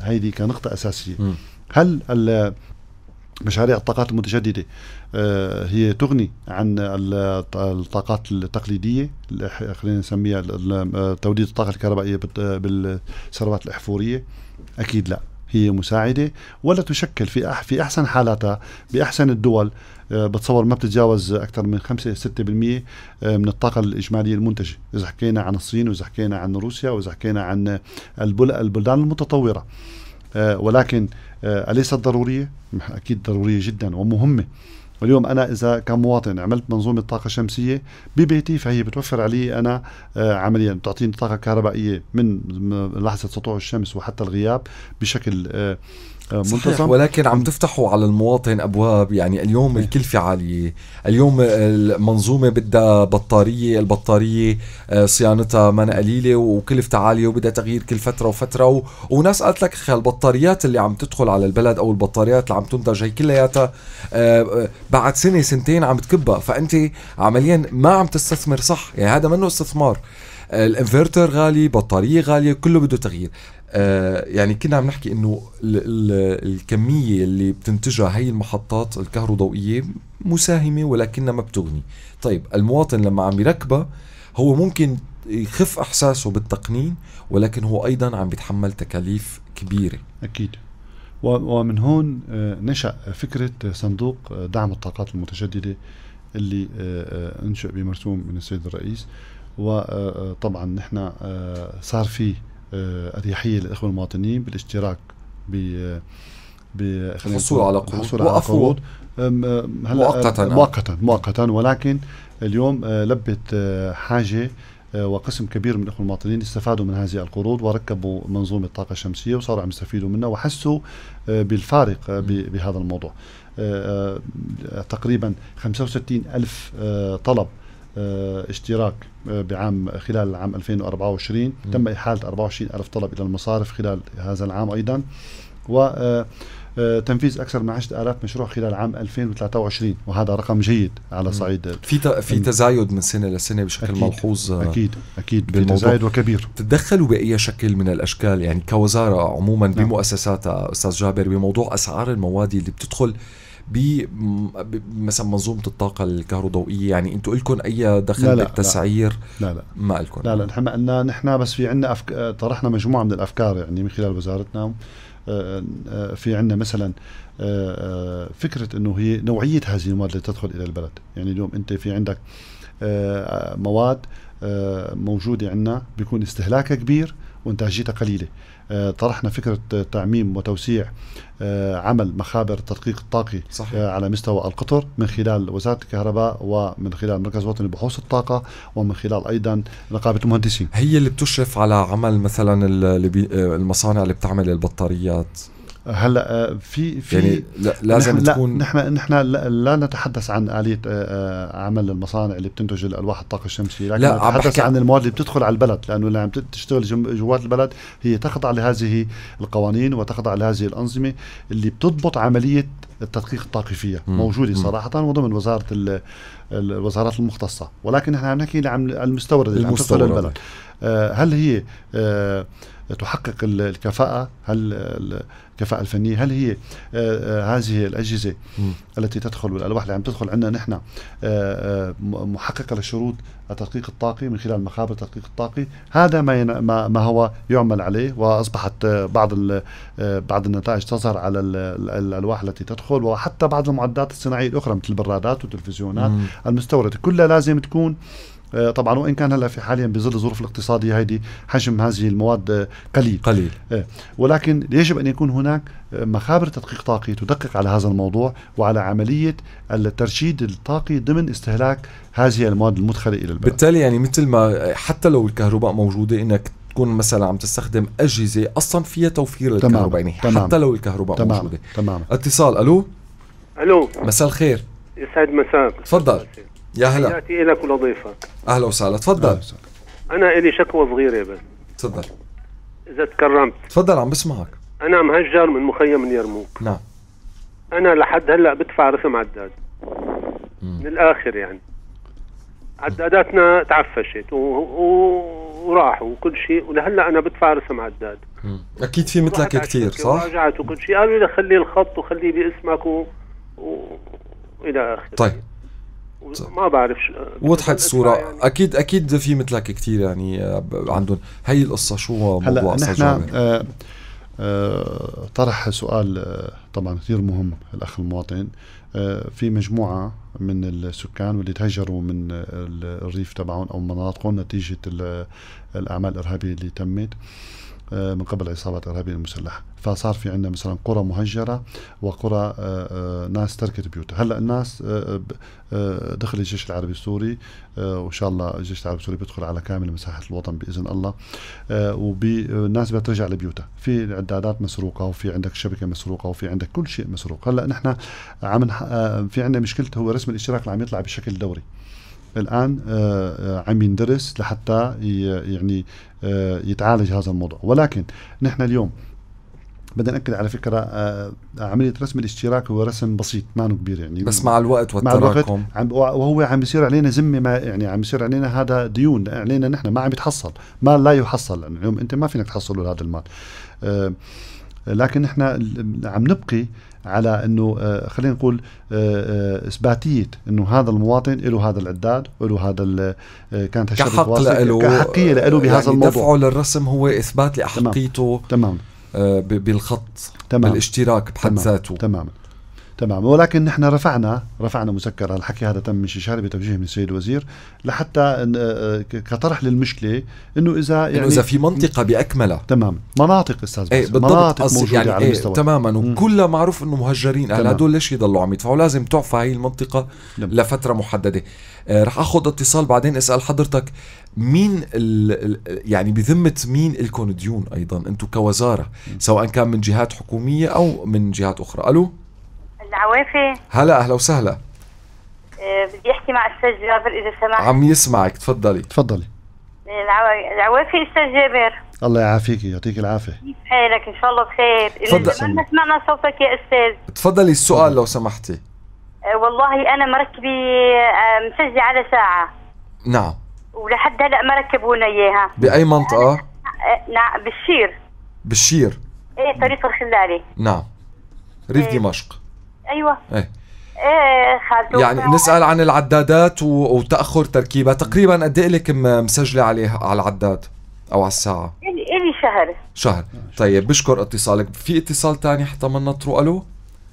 هيدي كنقطة أساسية م. هل مشاريع الطاقات المتجددة آه، هي تغني عن الطاقات التقليدية خلينا نسميها آه، توليد الطاقة الكهربائية بالثروات الأحفورية أكيد لا هي مساعدة ولا تشكل في أح في أحسن حالاتها بأحسن الدول آه، بتصور ما بتتجاوز أكثر من 5 6% آه، من الطاقة الإجمالية المنتجة إذا حكينا عن الصين وإذا حكينا عن روسيا وإذا حكينا عن البلدان المتطورة آه، ولكن أليست ضرورية؟ أكيد ضرورية جدا ومهمة واليوم أنا إذا كمواطن عملت منظومة طاقة شمسية ببيتي فهي بتوفر علي أنا آه، عمليا بتعطيني طاقة كهربائية من لحظة سطوع الشمس وحتى الغياب بشكل آه، آه، منتصف ولكن عم تفتحوا على المواطن ابواب يعني اليوم إيه. الكلفه عاليه اليوم المنظومه بدها بطاريه البطاريه آه، صيانتها ما قليله وكلفتها عاليه وبدها تغيير كل فتره وفتره و... وناس قالت لك اخي البطاريات اللي عم تدخل على البلد او البطاريات اللي عم تنتج هي كلياتها آه، بعد سنه سنتين عم تكبها فانت عمليا ما عم تستثمر صح يعني هذا منه استثمار الانفرتر غالي بطاريه غاليه كله بده تغيير آه، يعني كنا عم نحكي انه الكميه اللي بتنتجها هي المحطات الكهروضوئيه مساهمه ولكنها ما بتغني طيب المواطن لما عم يركبها هو ممكن يخف احساسه بالتقنين ولكن هو ايضا عم بيتحمل تكاليف كبيره اكيد ومن هون آه، نشا فكره صندوق دعم الطاقات المتجدده اللي آه، انشئ بمرسوم من السيد الرئيس وطبعا نحن صار فيه آه، اريحيه للاخوه المواطنين بالاشتراك ب آه، ب آه، الحصول على قروض وقفوا مؤقتا مؤقتا مؤقتا ولكن اليوم لبت حاجه وقسم كبير من الاخوه المواطنين استفادوا من هذه القروض وركبوا منظومه الطاقه الشمسيه وصاروا عم يستفيدوا منها وحسوا بالفارق بهذا الموضوع تقريبا 65 الف طلب آه، اشتراك آه، بعام خلال العام 2024 م. تم إحالة 24 ألف طلب إلى المصارف خلال هذا العام أيضا و آه، تنفيذ اكثر من 10000 مشروع خلال عام 2023 وهذا رقم جيد على صعيد في في تزايد من سنه لسنه بشكل أكيد ملحوظ اكيد اكيد في تزايد وكبير تتدخلوا باي شكل من الاشكال يعني كوزاره عموما نعم. بمؤسساتها استاذ جابر بموضوع اسعار المواد اللي بتدخل مثلا منظومه الطاقه الكهروضوئيه يعني انتم لكم اي دخل لا لا بالتسعير لا لا, لا. ما لكم لا لا نحن قلنا نحن بس في عندنا أفك... طرحنا مجموعه من الافكار يعني من خلال وزارتنا آه، آه، في عندنا مثلا آه، فكره انه هي نوعيه هذه المواد اللي تدخل الى البلد يعني اليوم انت في عندك مواد موجوده عندنا بيكون استهلاكها كبير وانتاجيتها قليله آه، طرحنا فكره تعميم وتوسيع آه، عمل مخابر التدقيق الطاقي صحيح. آه، على مستوى القطر من خلال وزاره الكهرباء ومن خلال مركز وطني لبحوث الطاقه ومن خلال ايضا نقابه المهندسين هي اللي بتشرف على عمل مثلا المصانع اللي بتعمل البطاريات هلا آه، في في يعني لازم نحن تكون نحن نحن لا, لا نتحدث عن اليه آه، آه، عمل المصانع اللي بتنتج الالواح الطاقه الشمسيه لكن لا نتحدث عن المواد اللي بتدخل على البلد لانه اللي عم تشتغل جوات البلد هي تخضع لهذه القوانين وتخضع لهذه الانظمه اللي بتضبط عمليه التدقيق الطاقي فيها موجوده صراحه وضمن وزاره الوزارات المختصه ولكن نحن عم نحكي عن المستورد اللي عم تدخل البلد هل هي تحقق الكفاءه هل الكفاءة الفنية هل هي آه، آه، هذه الأجهزة التي تدخل والألواح اللي عم تدخل عندنا نحن آه، محققة لشروط التدقيق الطاقي من خلال مخابر التدقيق الطاقي هذا ما ما هو يعمل عليه واصبحت بعض بعض النتائج تظهر على الالواح التي تدخل وحتى بعض المعدات الصناعيه الاخرى مثل البرادات والتلفزيونات المستورده كلها لازم تكون آه، طبعا وان كان هلا في حاليا بظل الظروف الاقتصاديه هيدي حجم هذه المواد آه، قليل قليل آه، ولكن يجب ان يكون هناك مخابر تدقيق طاقي تدقق على هذا الموضوع وعلى عمليه الترشيد الطاقي ضمن استهلاك هذه المواد المدخله الى البلد بالتالي يعني مثل ما حتى لو الكهرباء موجوده انك تكون مثلا عم تستخدم اجهزه اصلا فيها توفير للكهرباء يعني حتى لو الكهرباء تمام موجوده تمام اتصال الو الو مساء الخير يسعد مساك تفضل يا هلا تحياتي لك ولضيفك اهلا وسهلا تفضل أهلا وسهلا. انا الي شكوى صغيره بس تفضل اذا تكرمت تفضل عم بسمعك انا مهجر من مخيم اليرموك نعم انا لحد هلا بدفع رسم عداد من الاخر يعني عداداتنا تعفشت و... و... وراحوا وكل شيء ولهلا انا بدفع رسم عداد مم. اكيد في مثلك كثير صح؟ رجعت وكل شيء قالوا لي خلي الخط وخليه باسمك و... و... الى اخره طيب ما بعرف شو وضحت الصوره يعني. اكيد اكيد في مثلك كثير يعني آه، عندهم هي القصه شو موضوع هلا نحن آه آه طرح سؤال آه، طبعا كثير مهم الاخ المواطن آه، في مجموعه من السكان واللي تهجروا من الريف تبعهم او مناطقهم نتيجه الاعمال الارهابيه اللي تمت آه آه، من قبل عصابات الارهابيه المسلحه فصار في عندنا مثلا قرى مهجره وقرى آه، آه، ناس تركت بيوتها هلا الناس دخل الجيش العربي السوري وان شاء الله الجيش العربي السوري بيدخل على كامل مساحه الوطن باذن الله والناس بدها ترجع لبيوتها في عدادات مسروقه وفي عندك شبكه مسروقه وفي عندك كل شيء مسروق هلا نحن عم في عندنا مشكله هو رسم الاشتراك اللي عم يطلع بشكل دوري الآن آه، آه، عم يندرس لحتى يعني آه، يتعالج هذا الموضوع ولكن نحن اليوم بدنا ناكد على فكره عمليه رسم الاشتراك هو رسم بسيط ما كبير يعني بس مع الوقت والتراكم مع الوقت وهو عم يصير علينا ذمه ما يعني عم يصير علينا هذا ديون علينا نحن ما عم يتحصل مال لا يحصل اليوم انت ما فينك تحصله هذا المال لكن نحن عم نبقي على انه آه، خلينا نقول آه، آه، اثباتيه انه هذا المواطن له هذا العداد وله هذا كانت كحق كحقيه له بهذا يعني الموضوع دفعه للرسم هو اثبات لاحقيته تمام, تمام. بالخط تمام. بالاشتراك بحد ذاته تماما تمام ولكن نحن رفعنا رفعنا مسكر الحكي هذا تم من شيشاري بتوجيه من السيد الوزير لحتى آه، آه، كطرح للمشكله انه اذا يعني إنه اذا في منطقه باكملها تمام مناطق استاذ ايه بالضبط مناطق موجوده يعني على المستوى ايه تماما وكلها معروف انه مهجرين اهل هدول ليش يضلوا عم يدفعوا لازم تعفى هي المنطقه دم. نعم. لفتره محدده آه رح اخذ اتصال بعدين اسال حضرتك مين ال يعني بذمه مين الكم ديون ايضا انتم كوزاره سواء كان من جهات حكوميه او من جهات اخرى الو العوافي هلا اهلا وسهلا أه بدي احكي مع استاذ جابر اذا سمحت عم يسمعك تفضلي تفضلي العوافي استاذ جابر الله يعافيك يعطيك العافيه كيف حالك ان شاء الله بخير تفضل سمعنا صوتك يا استاذ تفضلي السؤال لو سمحتي أه والله انا مركبي أه مسجله على ساعه نعم ولحد هلا ما ركبونا اياها باي منطقه نعم بالشير بالشير ايه طريق الخلالي نعم ريف إيه. دمشق ايوه ايه ايه يعني نسال عن العدادات وتاخر تركيبها تقريبا قد ايه لك مسجله عليها على العداد او على الساعه الي شهر شهر طيب بشكر اتصالك في اتصال تاني حتى ما ننطره الو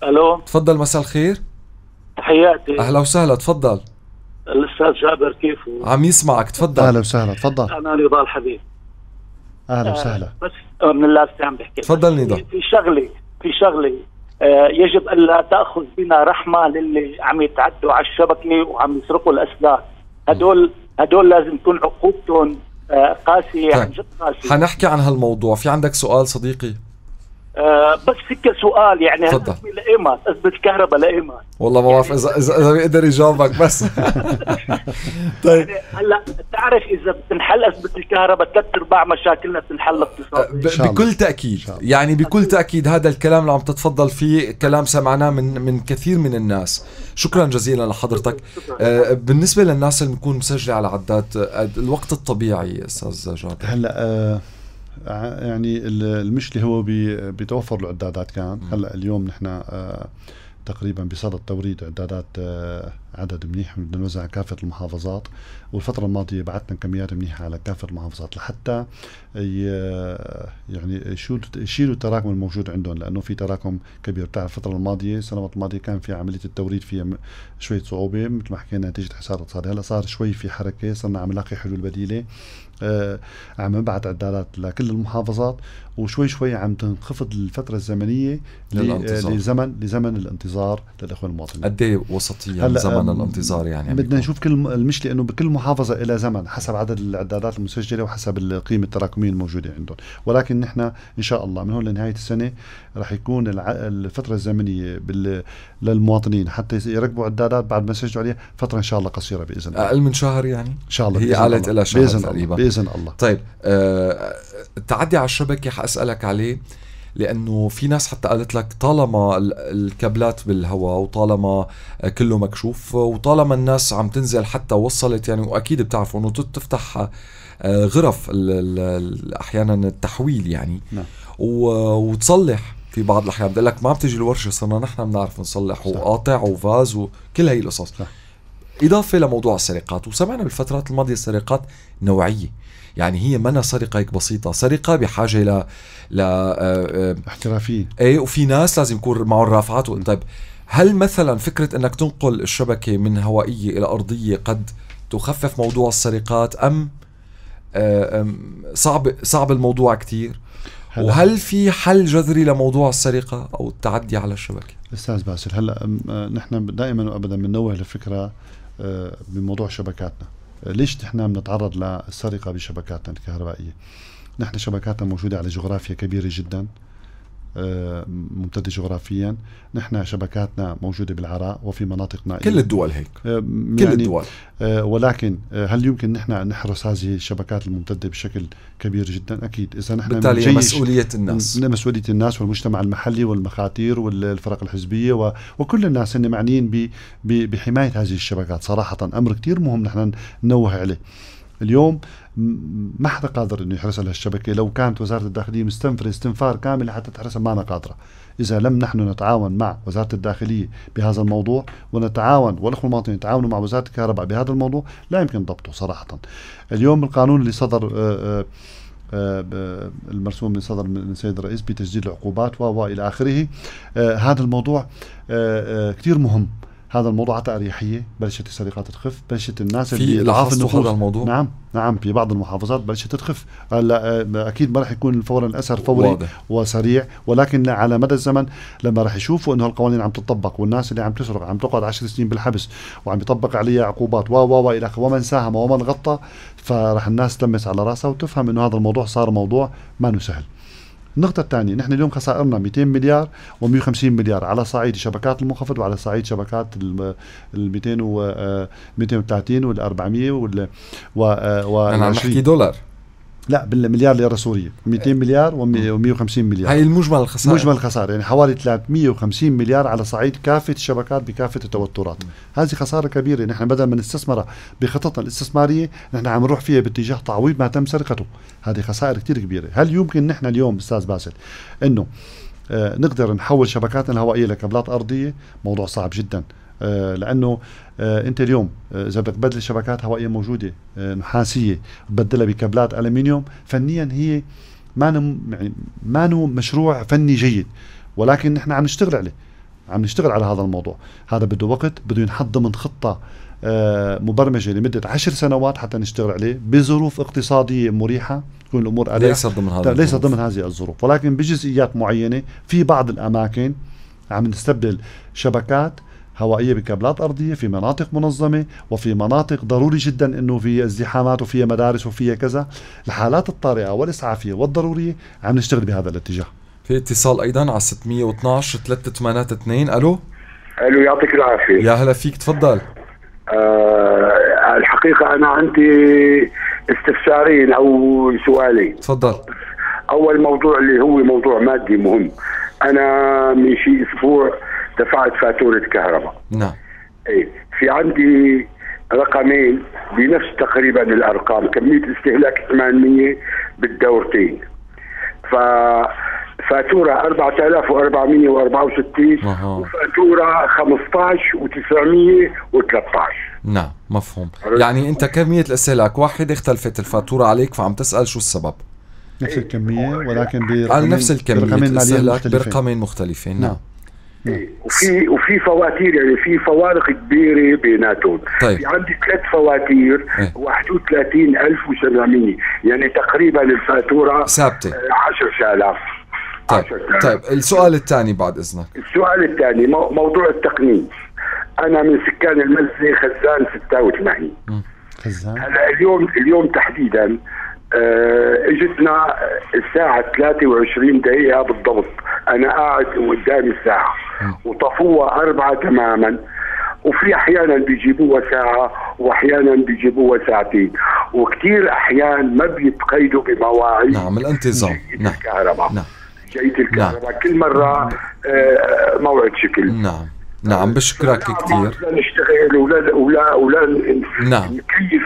الو تفضل مساء الخير تحياتي اهلا وسهلا تفضل الاستاذ جابر كيفه عم يسمعك تفضل اهلا وسهلا تفضل انا نضال حبيب اهلا وسهلا آه، بس من اللي عم بحكي تفضل نضال في شغله في شغله آه، يجب الا تاخذ بنا رحمه للي عم يتعدوا على الشبكه وعم يسرقوا الاسلاك هدول هدول لازم تكون عقوبتهم آه، قاسيه عن طيب. جد قاسيه حنحكي عن هالموضوع في عندك سؤال صديقي آه، بس فيك سؤال يعني تفضل لقيمة أزمة الكهرباء لقيمة والله ما بعرف إذا إذا إذا بيقدر يجاوبك بس طيب يعني هلا بتعرف إذا بتنحل أزمة الكهرباء ثلاث أرباع مشاكلنا بتنحل اقتصاديا بكل تأكيد يعني بكل تأكيد هذا الكلام اللي عم تتفضل فيه كلام سمعناه من من كثير من الناس شكرا جزيلا لحضرتك آه، بالنسبة للناس اللي بنكون مسجلة على عداد آه، الوقت الطبيعي أستاذ جابر هلا آه يعني المشكله هو بتوفر الاعدادات كان هلا اليوم نحن آه، تقريبا بصدد توريد عدادات آه، عدد منيح بدنا نوزع كافة المحافظات والفترة الماضية بعثنا كميات منيحة على كافة المحافظات لحتى يعني يشيلوا التراكم الموجود عندهم لأنه في تراكم كبير بتعرف الفترة الماضية السنوات الماضية كان في عملية التوريد فيها شوية صعوبة مثل ما حكينا نتيجة حصار اقتصادي هلا صار شوي في حركة صرنا عم نلاقي حلول بديلة آه، عم نبعث عدالات لكل المحافظات وشوي شوي عم تنخفض الفتره الزمنيه للانتظار. لزمن لزمن الانتظار للاخوان المواطنين قد ايه وسطيا آه، زمن عن الانتظار يعني بدنا نشوف كل المشكله انه بكل محافظه إلى زمن حسب عدد الاعدادات المسجله وحسب القيمه التراكميه الموجوده عندهم ولكن نحن ان شاء الله من هون لنهايه السنه رح يكون الفتره الزمنيه للمواطنين حتى يركبوا اعدادات بعد ما يسجلوا عليها فتره ان شاء الله قصيره باذن الله اقل من شهر يعني ان شاء الله هي قالت لها شهر بإذن تقريبا الله. باذن الله طيب آه التعدي على الشبكه حاسالك عليه لانه في ناس حتى قالت لك طالما الكابلات بالهواء وطالما كله مكشوف وطالما الناس عم تنزل حتى وصلت يعني واكيد بتعرفوا انه تفتح آه، غرف احيانا التحويل يعني نعم. وتصلح في بعض الاحيان بتقول لك ما بتجي الورشه صرنا نحن بنعرف نصلح وقاطع وفاز وكل هي القصص اضافه لموضوع السرقات وسمعنا بالفترات الماضيه سرقات نوعيه يعني هي منا سرقه هيك بسيطه سرقه بحاجه ل ل آه، آه، احترافيه اي وفي ناس لازم يكون معهم رافعات طيب هل مثلا فكره انك تنقل الشبكه من هوائيه الى ارضيه قد تخفف موضوع السرقات ام آه، صعب صعب الموضوع كثير وهل في حل جذري لموضوع السرقه او التعدي على الشبكه؟ استاذ باسل هلا نحن دائما وابدا بننوه لفكره بموضوع شبكاتنا ليش نحن بنتعرض للسرقه بشبكاتنا الكهربائيه؟ نحن شبكاتنا موجوده على جغرافيا كبيره جدا آه، ممتده جغرافيا نحن شبكاتنا موجوده بالعراق وفي مناطق نائيه كل الدول هيك آه، يعني كل الدول آه، ولكن هل يمكن نحن نحرس هذه الشبكات الممتده بشكل كبير جدا اكيد اذا نحن بالتالي مسؤوليه الناس مسؤوليه الناس والمجتمع المحلي والمخاتير والفرق الحزبيه وكل الناس اللي معنيين بحمايه هذه الشبكات صراحه امر كثير مهم نحن ننوه عليه اليوم ما حدا قادر انه يحرس على الشبكه لو كانت وزاره الداخليه مستنفره استنفار كامل حتى تحرسها انا قادره اذا لم نحن نتعاون مع وزاره الداخليه بهذا الموضوع ونتعاون والاخوه المواطنين يتعاونوا مع وزاره الكهرباء بهذا الموضوع لا يمكن ضبطه صراحه اليوم القانون اللي صدر آه، آه، آه، المرسوم اللي صدر من السيد الرئيس بتسجيل العقوبات والى اخره هذا الموضوع كثير مهم هذا الموضوع عطى اريحيه بلشت السرقات تخف بلشت الناس اللي ضعاف هذا الموضوع نعم نعم في بعض المحافظات بلشت تخف هلا آه، اكيد ما راح يكون فورا الاثر فوري واضح. وسريع ولكن على مدى الزمن لما راح يشوفوا انه القوانين عم تطبق والناس اللي عم تسرق عم تقعد 10 سنين بالحبس وعم يطبق عليها عقوبات و و الى ومن ساهم ومن غطى فراح الناس تلمس على راسها وتفهم انه هذا الموضوع صار موضوع ما سهل النقطة الثانية نحن اليوم خسائرنا 200 مليار و150 مليار على صعيد شبكات المنخفض وعلى صعيد شبكات ال 200 و 230 وال 400 وال و 20 آه، انا عم بحكي دولار لا بالمليار ليره سوريه 200 آه. مليار و150 مليار هي المجمل الخسائر مجمل الخسائر يعني حوالي 350 مليار على صعيد كافه الشبكات بكافه التوترات هذه خساره كبيره نحن بدل ما نستثمرها بخططنا الاستثماريه نحن عم نروح فيها باتجاه تعويض ما تم سرقته هذه خسائر كثير كبيره هل يمكن نحن اليوم استاذ باسل انه آه نقدر نحول شبكاتنا الهوائيه لكابلات ارضيه موضوع صعب جدا آه، لانه آه، انت اليوم آه، اذا بدك تبدل شبكات هوائيه موجوده نحاسيه تبدلها بكابلات المنيوم فنيا هي ما يعني ما مشروع فني جيد ولكن نحن عم نشتغل عليه عم نشتغل على هذا الموضوع هذا بده وقت بده ينحط ضمن خطه مبرمجه لمده عشر سنوات حتى نشتغل عليه بظروف اقتصاديه مريحه تكون الامور اريح ليس ضمن هذا ليس ضمن هذه الظروف ولكن بجزئيات معينه في بعض الاماكن عم نستبدل شبكات هوائية بكابلات أرضية في مناطق منظمة وفي مناطق ضروري جدا أنه في ازدحامات وفيها مدارس وفيها كذا الحالات الطارئة والإسعافية والضرورية عم نشتغل بهذا الاتجاه في اتصال ايضا على 612 382 الو الو يعطيك العافيه يا هلا فيك تفضل أه الحقيقه انا عندي استفسارين او سؤالين تفضل اول موضوع اللي هو موضوع مادي مهم انا من شيء اسبوع دفعت فاتوره كهرباء نعم اي في عندي رقمين بنفس تقريبا الارقام كميه استهلاك 800 بالدورتين ف فاتوره 4464 وفاتوره 15913 نعم مفهوم يعني انت كميه الاستهلاك واحد اختلفت الفاتوره عليك فعم تسال شو السبب نفس الكميه ولكن برقمين نفس الكميه برقمين برقمين مختلفين نعم. نعم. إيه. وفي وفي فواتير يعني في فوارق كبيره بيناتهم طيب. في عندي ثلاث فواتير إيه. 31700 يعني تقريبا الفاتوره ثابته 10000 آه، طيب. طيب السؤال الثاني بعد اذنك السؤال الثاني موضوع التقنين انا من سكان المزه خزان 86 خزان هلا اليوم اليوم تحديدا آه، اجتنا الساعة 23 دقيقة بالضبط أنا قاعد قدام الساعة وطفوها أربعة تماما وفي أحيانا بيجيبوها ساعة وأحيانا بيجيبوها ساعتين وكثير أحيان ما بيتقيدوا بمواعيد نعم الانتظام نعم الكهرباء نعم جيت نعم. الكهرباء نعم. كل مرة آه، موعد شكل نعم نعم بشكرك كثير نعم، لا نشتغل ولا ولا ولا نعم نكيف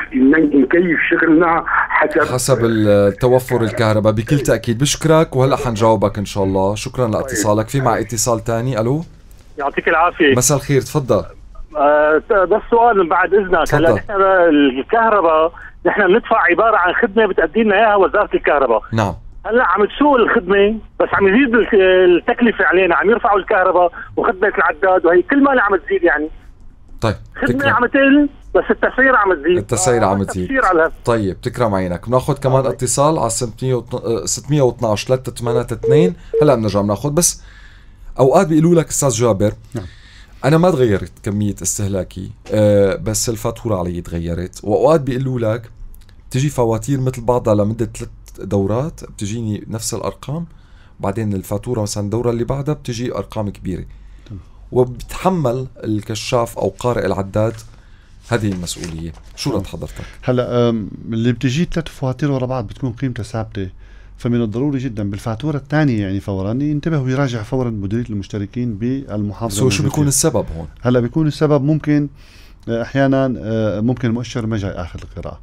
نكيف شغلنا حسب حسب التوفر الكهرباء بكل تاكيد بشكرك وهلا حنجاوبك ان شاء الله شكرا طيب. لاتصالك في مع اتصال ثاني الو يعطيك العافيه مساء الخير تفضل آه بس سؤال من بعد اذنك هلا نحن الكهرباء نحن بندفع عباره عن خدمه بتقدم لنا اياها وزاره الكهرباء نعم هلا عم تسوق الخدمه بس عم يزيد التكلفه علينا عم يرفعوا الكهرباء وخدمه العداد وهي كل ما عم تزيد يعني طيب خدمه عم تقل بس التسعير عم تزيد التسعير عم آه، تزيد طيب تكرم عينك بناخذ كمان طيب. اتصال على 612 382 هلا بنرجع بناخذ بس اوقات بيقولوا لك استاذ جابر نعم. انا ما تغيرت كميه استهلاكي أه بس الفاتوره علي تغيرت واوقات بيقولوا لك بتجي فواتير مثل بعضها لمده ثلاث دورات بتجيني نفس الارقام بعدين الفاتوره مثلا الدوره اللي بعدها بتجي ارقام كبيره وبتحمل الكشاف او قارئ العداد هذه المسؤولية شو رد حضرتك؟ هلا اللي بتجي ثلاث فواتير ورا بعض بتكون قيمتها ثابتة فمن الضروري جدا بالفاتورة الثانية يعني فورا ينتبه ويراجع فورا مديرية المشتركين بالمحافظة سو شو بيكون السبب هون؟ هلا بيكون السبب ممكن أه، احيانا أه، ممكن المؤشر ما جاي اخر القراءة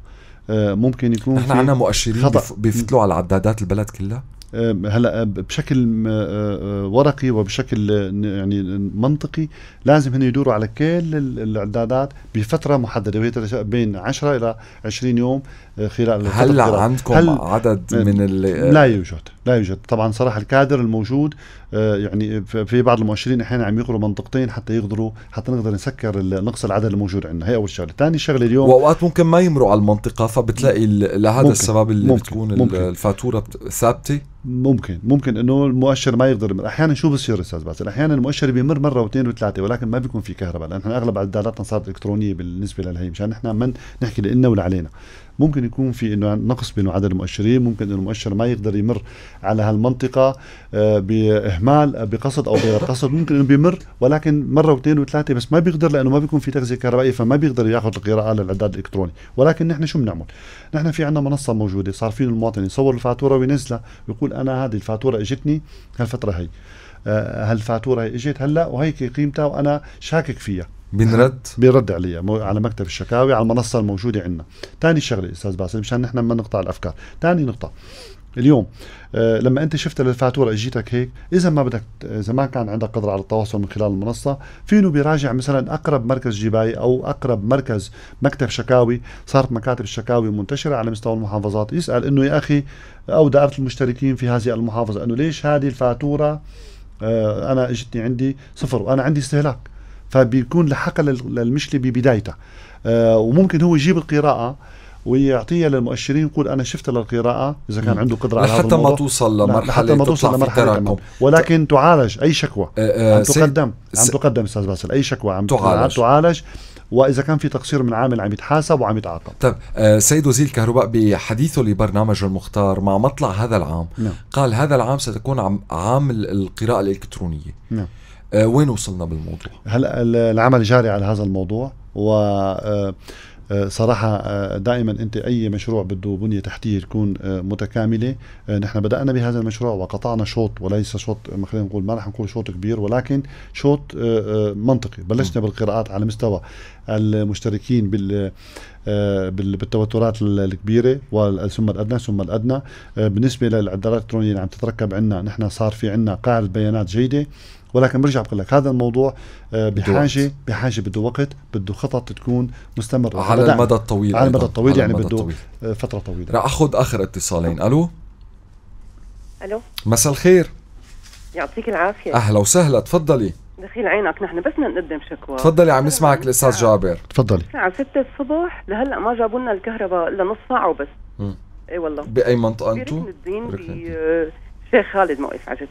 أه، ممكن يكون نحن عندنا مؤشرين بيفتلوا على عدادات البلد كلها؟ آه، هلا آه، بشكل آه، ورقي وبشكل يعني منطقي لازم هن يدوروا على كل الاعدادات بفتره محدده وهي بين 10 الى 20 يوم خلال هلا عندكم هل عدد من لا يوجد لا يوجد طبعا صراحه الكادر الموجود آه، يعني في بعض المؤشرين احيانا عم يغروا منطقتين حتى يقدروا حتى نقدر نسكر نقص العدد الموجود عندنا هي اول شغله ثاني شغله اليوم واوقات ممكن ما يمروا على المنطقه فبتلاقي لهذا ممكن السبب اللي ممكن بتكون ممكن الفاتوره ثابته ممكن ممكن انه المؤشر ما يقدر يمر احيانا شو بصير استاذ باسل احيانا المؤشر بيمر مره واثنين وثلاثه ولكن ما بيكون في كهرباء لان احنا اغلب عداداتنا صارت الكترونيه بالنسبه لهي مشان نحن ما نحكي لنا ولا علينا ممكن يكون في انه نقص بين عدد المؤشرين ممكن انه المؤشر ما يقدر يمر على هالمنطقه آه، باهمال آه، بقصد او بغير قصد ممكن انه بيمر ولكن مره واثنين وثلاثه بس ما بيقدر لانه ما بيكون في تغذيه كهربائيه فما بيقدر ياخذ القراءه للعداد الالكتروني ولكن نحن شو بنعمل نحن في عندنا منصه موجوده صار فيه المواطن يصور الفاتوره وينزلها ويقول انا هذه الفاتوره اجتني هالفتره هي آه، هالفاتوره هي اجت هلا وهيك قيمتها وانا شاكك فيها بينرد نعم، بيرد عليها على مكتب الشكاوي على المنصه الموجوده عندنا ثاني شغله استاذ باسل مشان نحن ما نقطع الافكار ثاني نقطه اليوم آه لما انت شفت الفاتوره اجيتك هيك اذا ما بدك اذا ما كان عندك قدره على التواصل من خلال المنصه فينو بيراجع مثلا اقرب مركز جباي او اقرب مركز مكتب شكاوي صارت مكاتب الشكاوي منتشره على مستوى المحافظات يسال انه يا اخي او دائره المشتركين في هذه المحافظه انه ليش هذه الفاتوره آه انا اجتني عندي صفر وانا عندي استهلاك فبيكون لحق للمشكله ببدايتها آه، وممكن هو يجيب القراءه ويعطيها للمؤشرين يقول انا شفت للقراءه اذا كان عنده قدره على حتى ما توصل لمرحله حتى ما توصل لمرحله ولكن تعالج اي شكوى أه عم آه، تقدم عم تقدم استاذ باسل اي شكوى عم تعالج تعالج واذا كان في تقصير من عامل عم يتحاسب وعم يتعاقب طيب آه، سيد وزير الكهرباء بحديثه لبرنامج المختار مع مطلع هذا العام نعم. قال هذا العام ستكون عام, عام القراءه الالكترونيه نعم. آه، وين وصلنا بالموضوع؟ هلا العمل جاري على هذا الموضوع و آه، آه، صراحة دائما أنت أي مشروع بده بنية تحتية تكون متكاملة نحن بدأنا بهذا المشروع وقطعنا شوط وليس شوط خلينا نقول ما رح نقول شوط كبير ولكن شوط منطقي بلشنا بالقراءات على مستوى المشتركين بال بالتوترات الكبيره ثم الادنى ثم الادنى بالنسبه للعدالات الالكترونيه اللي عم تتركب عندنا نحن صار في عندنا قاعده بيانات جيده ولكن برجع بقول لك هذا الموضوع آه، بحاجه بحاجه بده وقت بده خطط تكون مستمره على المدى الطويل على المدى الطويل على يعني المدى بده الطويل. آه، فتره طويله رح اخذ اخر اتصالين الو الو مساء الخير يعطيك العافيه اهلا وسهلا تفضلي دخيل عينك نحن بس نقدم شكوى تفضلي عم نسمعك آه، الاستاذ جابر تفضلي الساعه 6 الصبح لهلا ما جابوا لنا الكهرباء الا نص ساعه وبس اي والله باي منطقه انتم؟ بركن الدين بشيخ خالد موقف عجب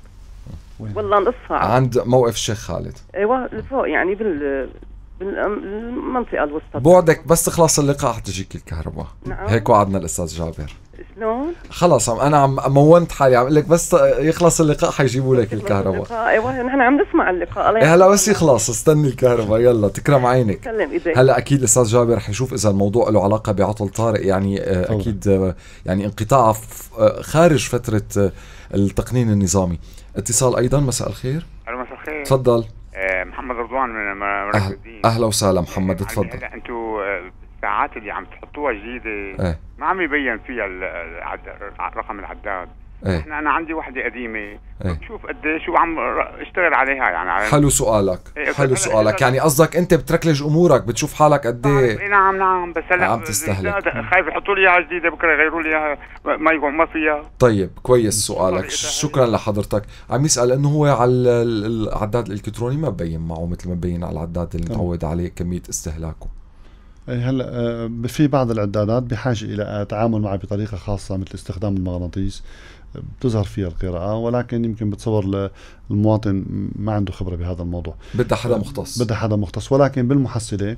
والله نصها عند موقف الشيخ خالد ايوه لفوق يعني بال بالمنطقه الوسطى بعدك بس تخلص اللقاء حتجيك الكهرباء نعم هيك وعدنا الاستاذ جابر شلون؟ خلص انا عم مونت حالي عم لك بس يخلص اللقاء حيجيبوا لك الكهرباء ايوه نحن عم نسمع اللقاء الله إيه، هلا بس يخلص استني الكهرباء يلا تكرم عينك ايديك هلا اكيد الاستاذ جابر حيشوف اذا الموضوع له علاقه بعطل طارق يعني آه، اكيد آه، يعني انقطاع آه، خارج فتره التقنين النظامي اتصال ايضا مساء الخير الو مساء الخير تفضل آه، محمد رضوان من مركز أه، الدين أهل اهلا وسهلا محمد تفضل انتم آه، الساعات اللي عم تحطوها جديده إيه. ما عم يبين فيها العد... رقم العداد ايه احنا انا عندي وحده قديمه ايه؟ شوف قديش شو عم اشتغل عليها يعني على حلو سؤالك ايه حلو سؤالك يعني قصدك انت بتركلج امورك بتشوف حالك قد ايه, آه، إيه، نعم نعم بس هلا عم تستهلك خايف يحطوا لي اياها جديده بكره يغيروا لي اياها ما يقوم ما فيها طيب كويس سؤالك شكرا لحضرتك عم يسال انه هو على العداد الالكتروني ما ببين معه مثل ما ببين على العداد اللي متعود عليه كميه استهلاكه إيه، هلا آه، في بعض العدادات بحاجه الى تعامل معها بطريقه خاصه مثل استخدام المغناطيس بتظهر فيها القراءة ولكن يمكن بتصور المواطن ما عنده خبرة بهذا الموضوع بدها حدا مختص بدها حدا مختص ولكن بالمحصلة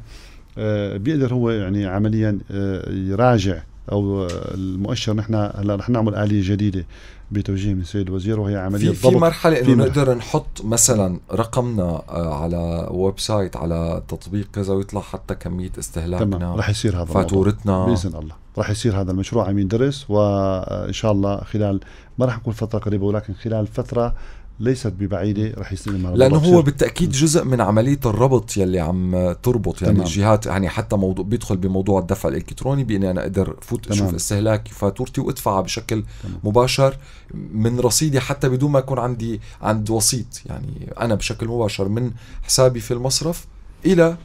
آه، بيقدر هو يعني عمليا آه، يراجع او المؤشر نحن هلا رح نعمل اليه جديده بتوجيه من السيد الوزير وهي عمليه في, في مرحله انه نقدر نحط مثلا رقمنا آه، على ويب سايت على تطبيق كذا ويطلع حتى كميه استهلاكنا تمام. رح يصير هذا فاتورتنا باذن الله رح يصير هذا المشروع عم يدرس وان شاء الله خلال ما رح نقول فتره قريبه ولكن خلال فتره ليست ببعيده رح يصير المرض لانه هو بالتاكيد جزء من عمليه الربط يلي عم تربط يعني الجهات يعني حتى موضوع بيدخل بموضوع الدفع الالكتروني باني انا اقدر فوت تمام. اشوف استهلاك فاتورتي وادفعها بشكل تمام. مباشر من رصيدي حتى بدون ما يكون عندي عند وسيط يعني انا بشكل مباشر من حسابي في المصرف الى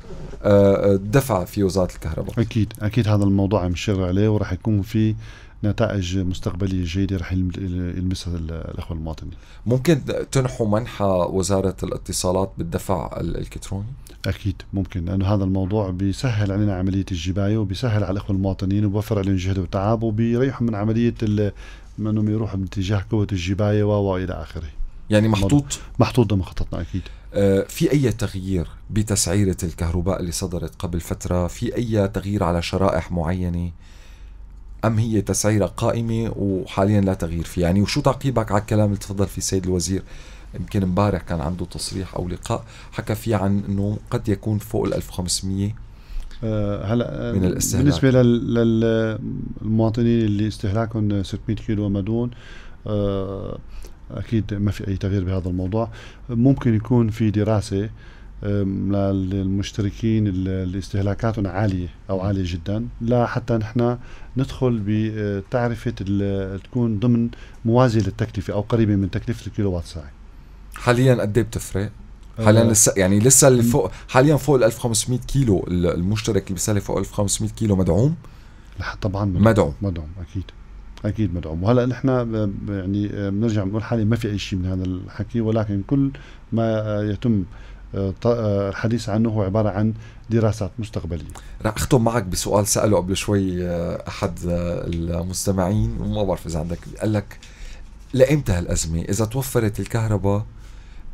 الدفع آه، آه، في وزاره الكهرباء اكيد اكيد هذا الموضوع عم شير عليه وراح يكون في نتائج مستقبليه جيده رح يلمسها الاخوه المواطنين. ممكن تنحو منحى وزاره الاتصالات بالدفع الالكتروني؟ اكيد ممكن لانه هذا الموضوع بيسهل علينا عمليه الجبايه وبيسهل على الاخوه المواطنين وبوفر عليهم جهد وتعب وبيريحهم من عمليه انهم يروحوا باتجاه قوه الجبايه والى اخره. يعني محطوط محطوط ضمن خططنا اكيد آه، في اي تغيير بتسعيره الكهرباء اللي صدرت قبل فتره في اي تغيير على شرائح معينه أم هي تسعيرة قائمة وحاليا لا تغيير فيها يعني وشو تعقيبك على الكلام اللي تفضل فيه السيد الوزير يمكن امبارح كان عنده تصريح أو لقاء حكى فيه عن أنه قد يكون فوق ال 1500 آه، هلا آه، من الاستهلاك بالنسبه للمواطنين اللي استهلاكهم 600 كيلو وما دون آه، اكيد ما في اي تغيير بهذا الموضوع ممكن يكون في دراسه للمشتركين اللي استهلاكاتهم عالية أو عالية جدا لا حتى نحن ندخل بتعرفة تكون ضمن موازية للتكلفة أو قريبة من تكلفة الكيلو وات ساعة حاليا قد ايه بتفرق؟ أه، حاليا لسه يعني لسه اللي فوق حاليا فوق ال 1500 كيلو المشترك اللي بيسالي فوق ال 1500 كيلو مدعوم؟ طبعا مدعوم مدعوم, مدعوم اكيد اكيد مدعوم وهلا نحن يعني بنرجع بنقول حاليا ما في اي شيء من هذا الحكي ولكن كل ما يتم آه، الحديث عنه هو عبارة عن دراسات مستقبلية رح أختم معك بسؤال سأله قبل شوي آه، أحد آه، المستمعين وما بعرف إذا عندك قال لك لإمتى هالأزمة إذا توفرت الكهرباء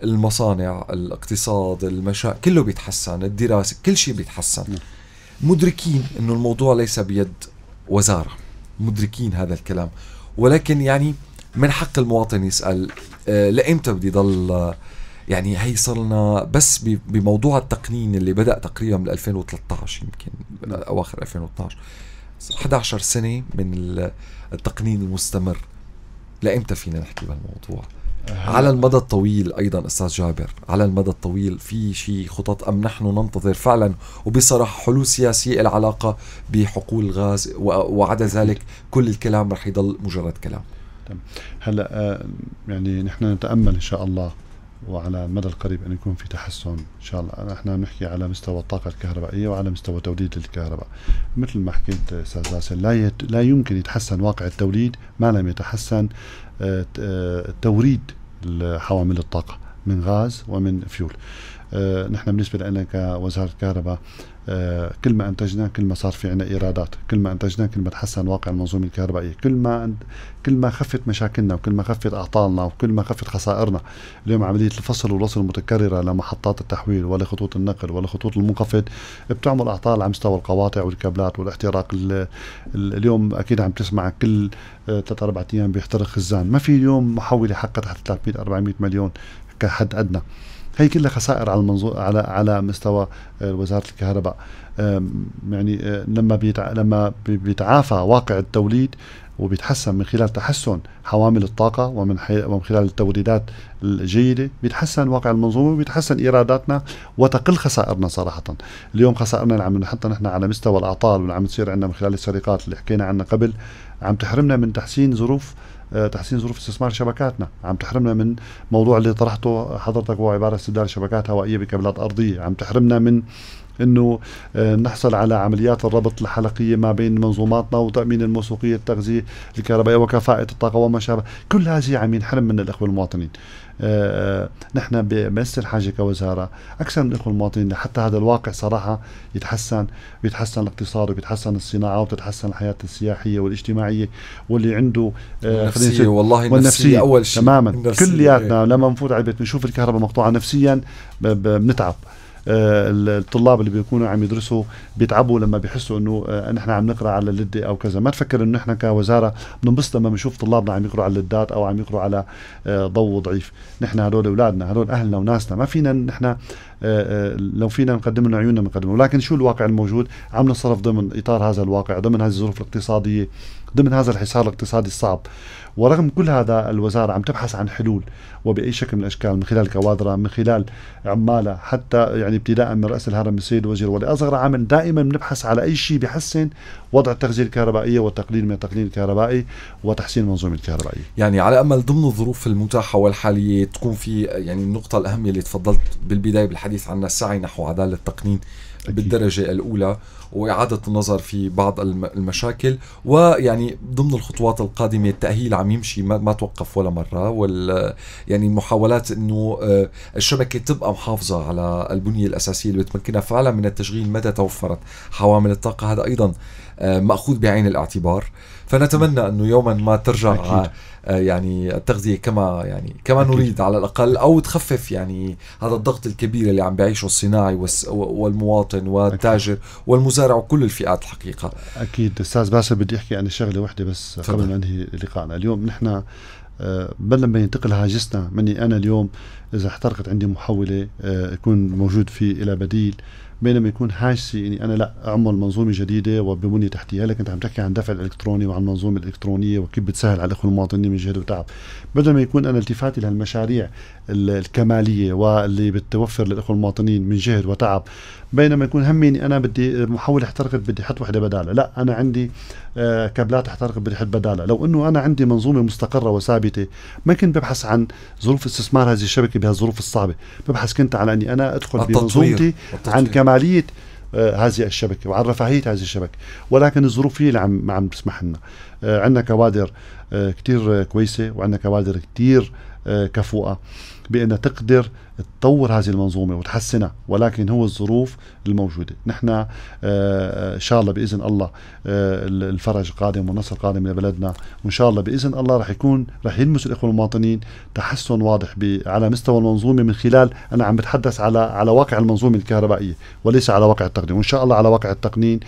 المصانع الاقتصاد المشا كله بيتحسن الدراسة كل شيء بيتحسن نعم. مدركين أنه الموضوع ليس بيد وزارة مدركين هذا الكلام ولكن يعني من حق المواطن يسأل لإمتى بدي ضل يعني هي صرنا بس بموضوع التقنين اللي بدا تقريبا من 2013 يمكن اواخر 2012 11 سنه من التقنين المستمر لامتى فينا نحكي بهالموضوع؟ على المدى الطويل ايضا استاذ جابر على المدى الطويل في شيء خطط ام نحن ننتظر فعلا وبصراحه حلول سياسيه العلاقه بحقول الغاز وعدا ذلك كل الكلام رح يضل مجرد كلام هلا آه، يعني نحن نتامل ان شاء الله وعلى المدى القريب أن يكون في تحسن إن شاء الله نحن بنحكي على مستوى الطاقة الكهربائية وعلى مستوى توليد الكهرباء مثل ما حكيت أستاذ لا, يت... لا يمكن يتحسن واقع التوليد ما لم يتحسن آه، آه، توريد حوامل الطاقة من غاز ومن فيول آه، نحن بالنسبة لنا كوزارة الكهرباء آه، كل ما انتجنا كل ما صار في عنا ايرادات كل ما انتجنا كل ما تحسن واقع المنظومه الكهربائيه كل ما كل ما خفت مشاكلنا وكل ما خفت اعطالنا وكل ما خفت خسائرنا اليوم عمليه الفصل والوصل المتكرره لمحطات التحويل ولا خطوط النقل ولا خطوط المنخفض بتعمل اعطال على مستوى القواطع والكابلات والاحتراق اليوم اكيد عم تسمع كل ثلاث آه، اربع ايام بيحترق خزان ما في اليوم محوله حقها تحت 300 400 مليون كحد ادنى هي كلها خسائر على المنظور على على مستوى آه، وزاره الكهرباء يعني آه، لما لما بيتعافى واقع التوليد وبيتحسن من خلال تحسن حوامل الطاقة ومن, حي... ومن خلال التوريدات الجيدة بيتحسن واقع المنظومة وبيتحسن إيراداتنا وتقل خسائرنا صراحة اليوم خسائرنا اللي عم نحطها نحن على مستوى الأعطال واللي عم تصير عندنا من خلال السرقات اللي حكينا عنها قبل عم تحرمنا من تحسين ظروف آه، تحسين ظروف استثمار شبكاتنا عم تحرمنا من موضوع اللي طرحته حضرتك وهو عباره استبدال شبكات هوائيه بكابلات ارضيه عم تحرمنا من انه آه، نحصل على عمليات الربط الحلقيه ما بين منظوماتنا وتامين الموثوقيه التغذيه الكهربائيه وكفاءه الطاقه وما شابه كل هذه عم ينحرم من الاخوه المواطنين نحن بمس الحاجة كوزارة أكثر من الإخوة المواطنين حتى هذا الواقع صراحة يتحسن بيتحسن الاقتصاد وبيتحسن الصناعة وبتتحسن الحياة السياحية والاجتماعية واللي عنده آه، النفسية والله النفسية, أول شيء تماما كلياتنا لما نفوت على البيت بنشوف الكهرباء مقطوعة نفسيا بنتعب آه، الطلاب اللي بيكونوا عم يدرسوا بيتعبوا لما بيحسوا انه آه، نحن عم نقرا على اللده او كذا ما تفكر انه نحن كوزاره بننبسط لما بنشوف طلابنا عم يقروا على اللدات او عم يقروا على آه، ضوء ضعيف نحن هدول اولادنا هدول اهلنا وناسنا ما فينا نحن لو فينا نقدم لنا عيوننا بنقدمه ولكن شو الواقع الموجود عم نصرف ضمن اطار هذا الواقع ضمن هذه الظروف الاقتصاديه ضمن هذا الحصار الاقتصادي الصعب ورغم كل هذا الوزارة عم تبحث عن حلول وبأي شكل من الأشكال من خلال كوادرها من خلال عمالها حتى يعني ابتداء من رأس الهرم السيد وزير ولي أصغر عامل دائما بنبحث على أي شيء بحسن وضع التغذية الكهربائية والتقليل من التقليل الكهربائي وتحسين المنظومة الكهربائية يعني على أمل ضمن الظروف المتاحة والحالية تكون في يعني النقطة الأهمية اللي تفضلت بالبداية بالحديث عنها السعي نحو عدالة التقنين بالدرجة الأولى واعاده النظر في بعض المشاكل ويعني ضمن الخطوات القادمه التاهيل عم يمشي ما, ما توقف ولا مره وال يعني محاولات انه آه، الشبكه تبقى محافظه على البنيه الاساسيه اللي بتمكنها فعلا من التشغيل متى توفرت حوامل الطاقه هذا ايضا آه، ماخوذ بعين الاعتبار فنتمنى انه يوما ما ترجع آه، يعني التغذيه كما يعني كما أكيد. نريد على الاقل او تخفف يعني هذا الضغط الكبير اللي عم بيعيشه الصناعي والمواطن والتاجر والمزارع يزارعوا كل الفئات الحقيقه اكيد استاذ باسل بدي احكي عن شغله واحده بس قبل ما انهي لقاءنا اليوم نحن آه، بل لما ينتقل هاجسنا مني انا اليوم اذا احترقت عندي محوله آه، يكون موجود في الى بديل بينما يكون هاجسي اني انا لا اعمل منظومه جديده وببنيه تحتيه لكن انت عم تحكي عن دفع الالكتروني وعن المنظومه الالكترونيه وكيف بتسهل على الاخوه المواطنين من جهد وتعب بدل ما يكون انا التفاتي لهالمشاريع الكماليه واللي بتوفر للاخوه المواطنين من جهد وتعب بينما يكون همي اني انا بدي محول احترقت بدي احط وحده بدالها لا انا عندي آه، كابلات احترقت بدي احط بدالها لو انه انا عندي منظومه مستقره وثابته ما كنت ببحث عن ظروف استثمار هذه الشبكه بهالظروف الصعبه ببحث كنت على اني انا ادخل بمنظومتي عن كماليه آه، هذه الشبكه وعن رفاهيه هذه الشبكه ولكن الظروف هي اللي عم عم تسمح لنا آه، عندنا كوادر كثير كويسه وعندنا كوادر كثير آه، كفؤة بأن تقدر تطور هذه المنظومة وتحسنها ولكن هو الظروف الموجودة نحن آه، آه، إن شاء الله بإذن الله الفرج قادم والنصر قادم لبلدنا وإن شاء الله بإذن الله رح يكون رح يلمس الإخوة المواطنين تحسن واضح على مستوى المنظومة من خلال أنا عم بتحدث على على واقع المنظومة الكهربائية وليس على واقع التقنين وإن شاء الله على واقع التقنين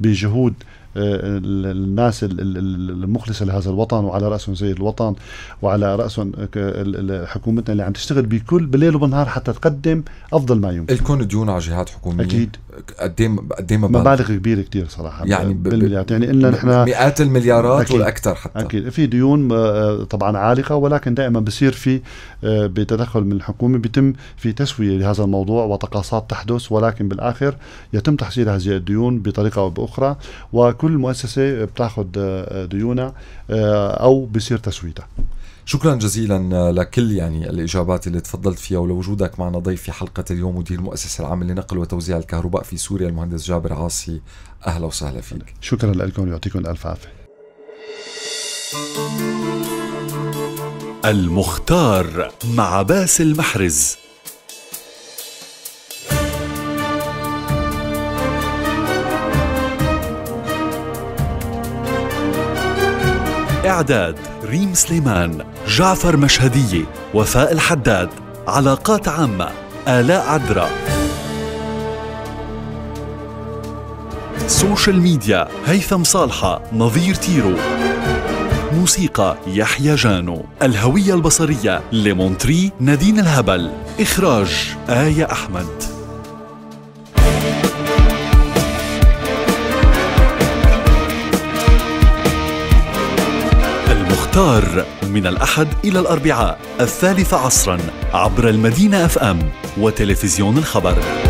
بجهود آه، الناس المخلصة لهذا الوطن وعلى رأسهم سيد الوطن وعلى رأسهم حكومتنا اللي عم تشتغل بكل بالليل وبالنهار حتى تقدم أفضل ما يمكن الكون ديون على جهات حكومية أكيد قد ايه, إيه مبالغ كبيرة كثير صراحة يعني بالمليارات يعني قلنا نحن مئات المليارات أكيد والأكثر حتى أكيد في ديون آه، طبعا عالقة ولكن دائما بصير في آه، بتدخل من الحكومة بيتم في تسوية لهذا الموضوع وتقاصات تحدث ولكن بالآخر يتم تحصيل هذه الديون بطريقة أو بأخرى كل مؤسسه بتاخذ آه، ديونها آه، او بصير تسويتها شكرا جزيلا آه، لكل يعني الاجابات اللي تفضلت فيها ولوجودك معنا ضيف في حلقه اليوم مدير المؤسسه العامه لنقل وتوزيع الكهرباء في سوريا المهندس جابر عاصي اهلا وسهلا فيك شكرا لكم ويعطيكم الف عافيه المختار مع باسل محرز إعداد ريم سليمان جعفر مشهدية وفاء الحداد علاقات عامة آلاء عدرا سوشيال ميديا هيثم صالحة نظير تيرو موسيقى يحيى جانو الهوية البصرية لمونتري نادين الهبل إخراج آية أحمد اختار من الأحد إلى الأربعاء الثالثة عصرا عبر المدينة أف أم وتلفزيون الخبر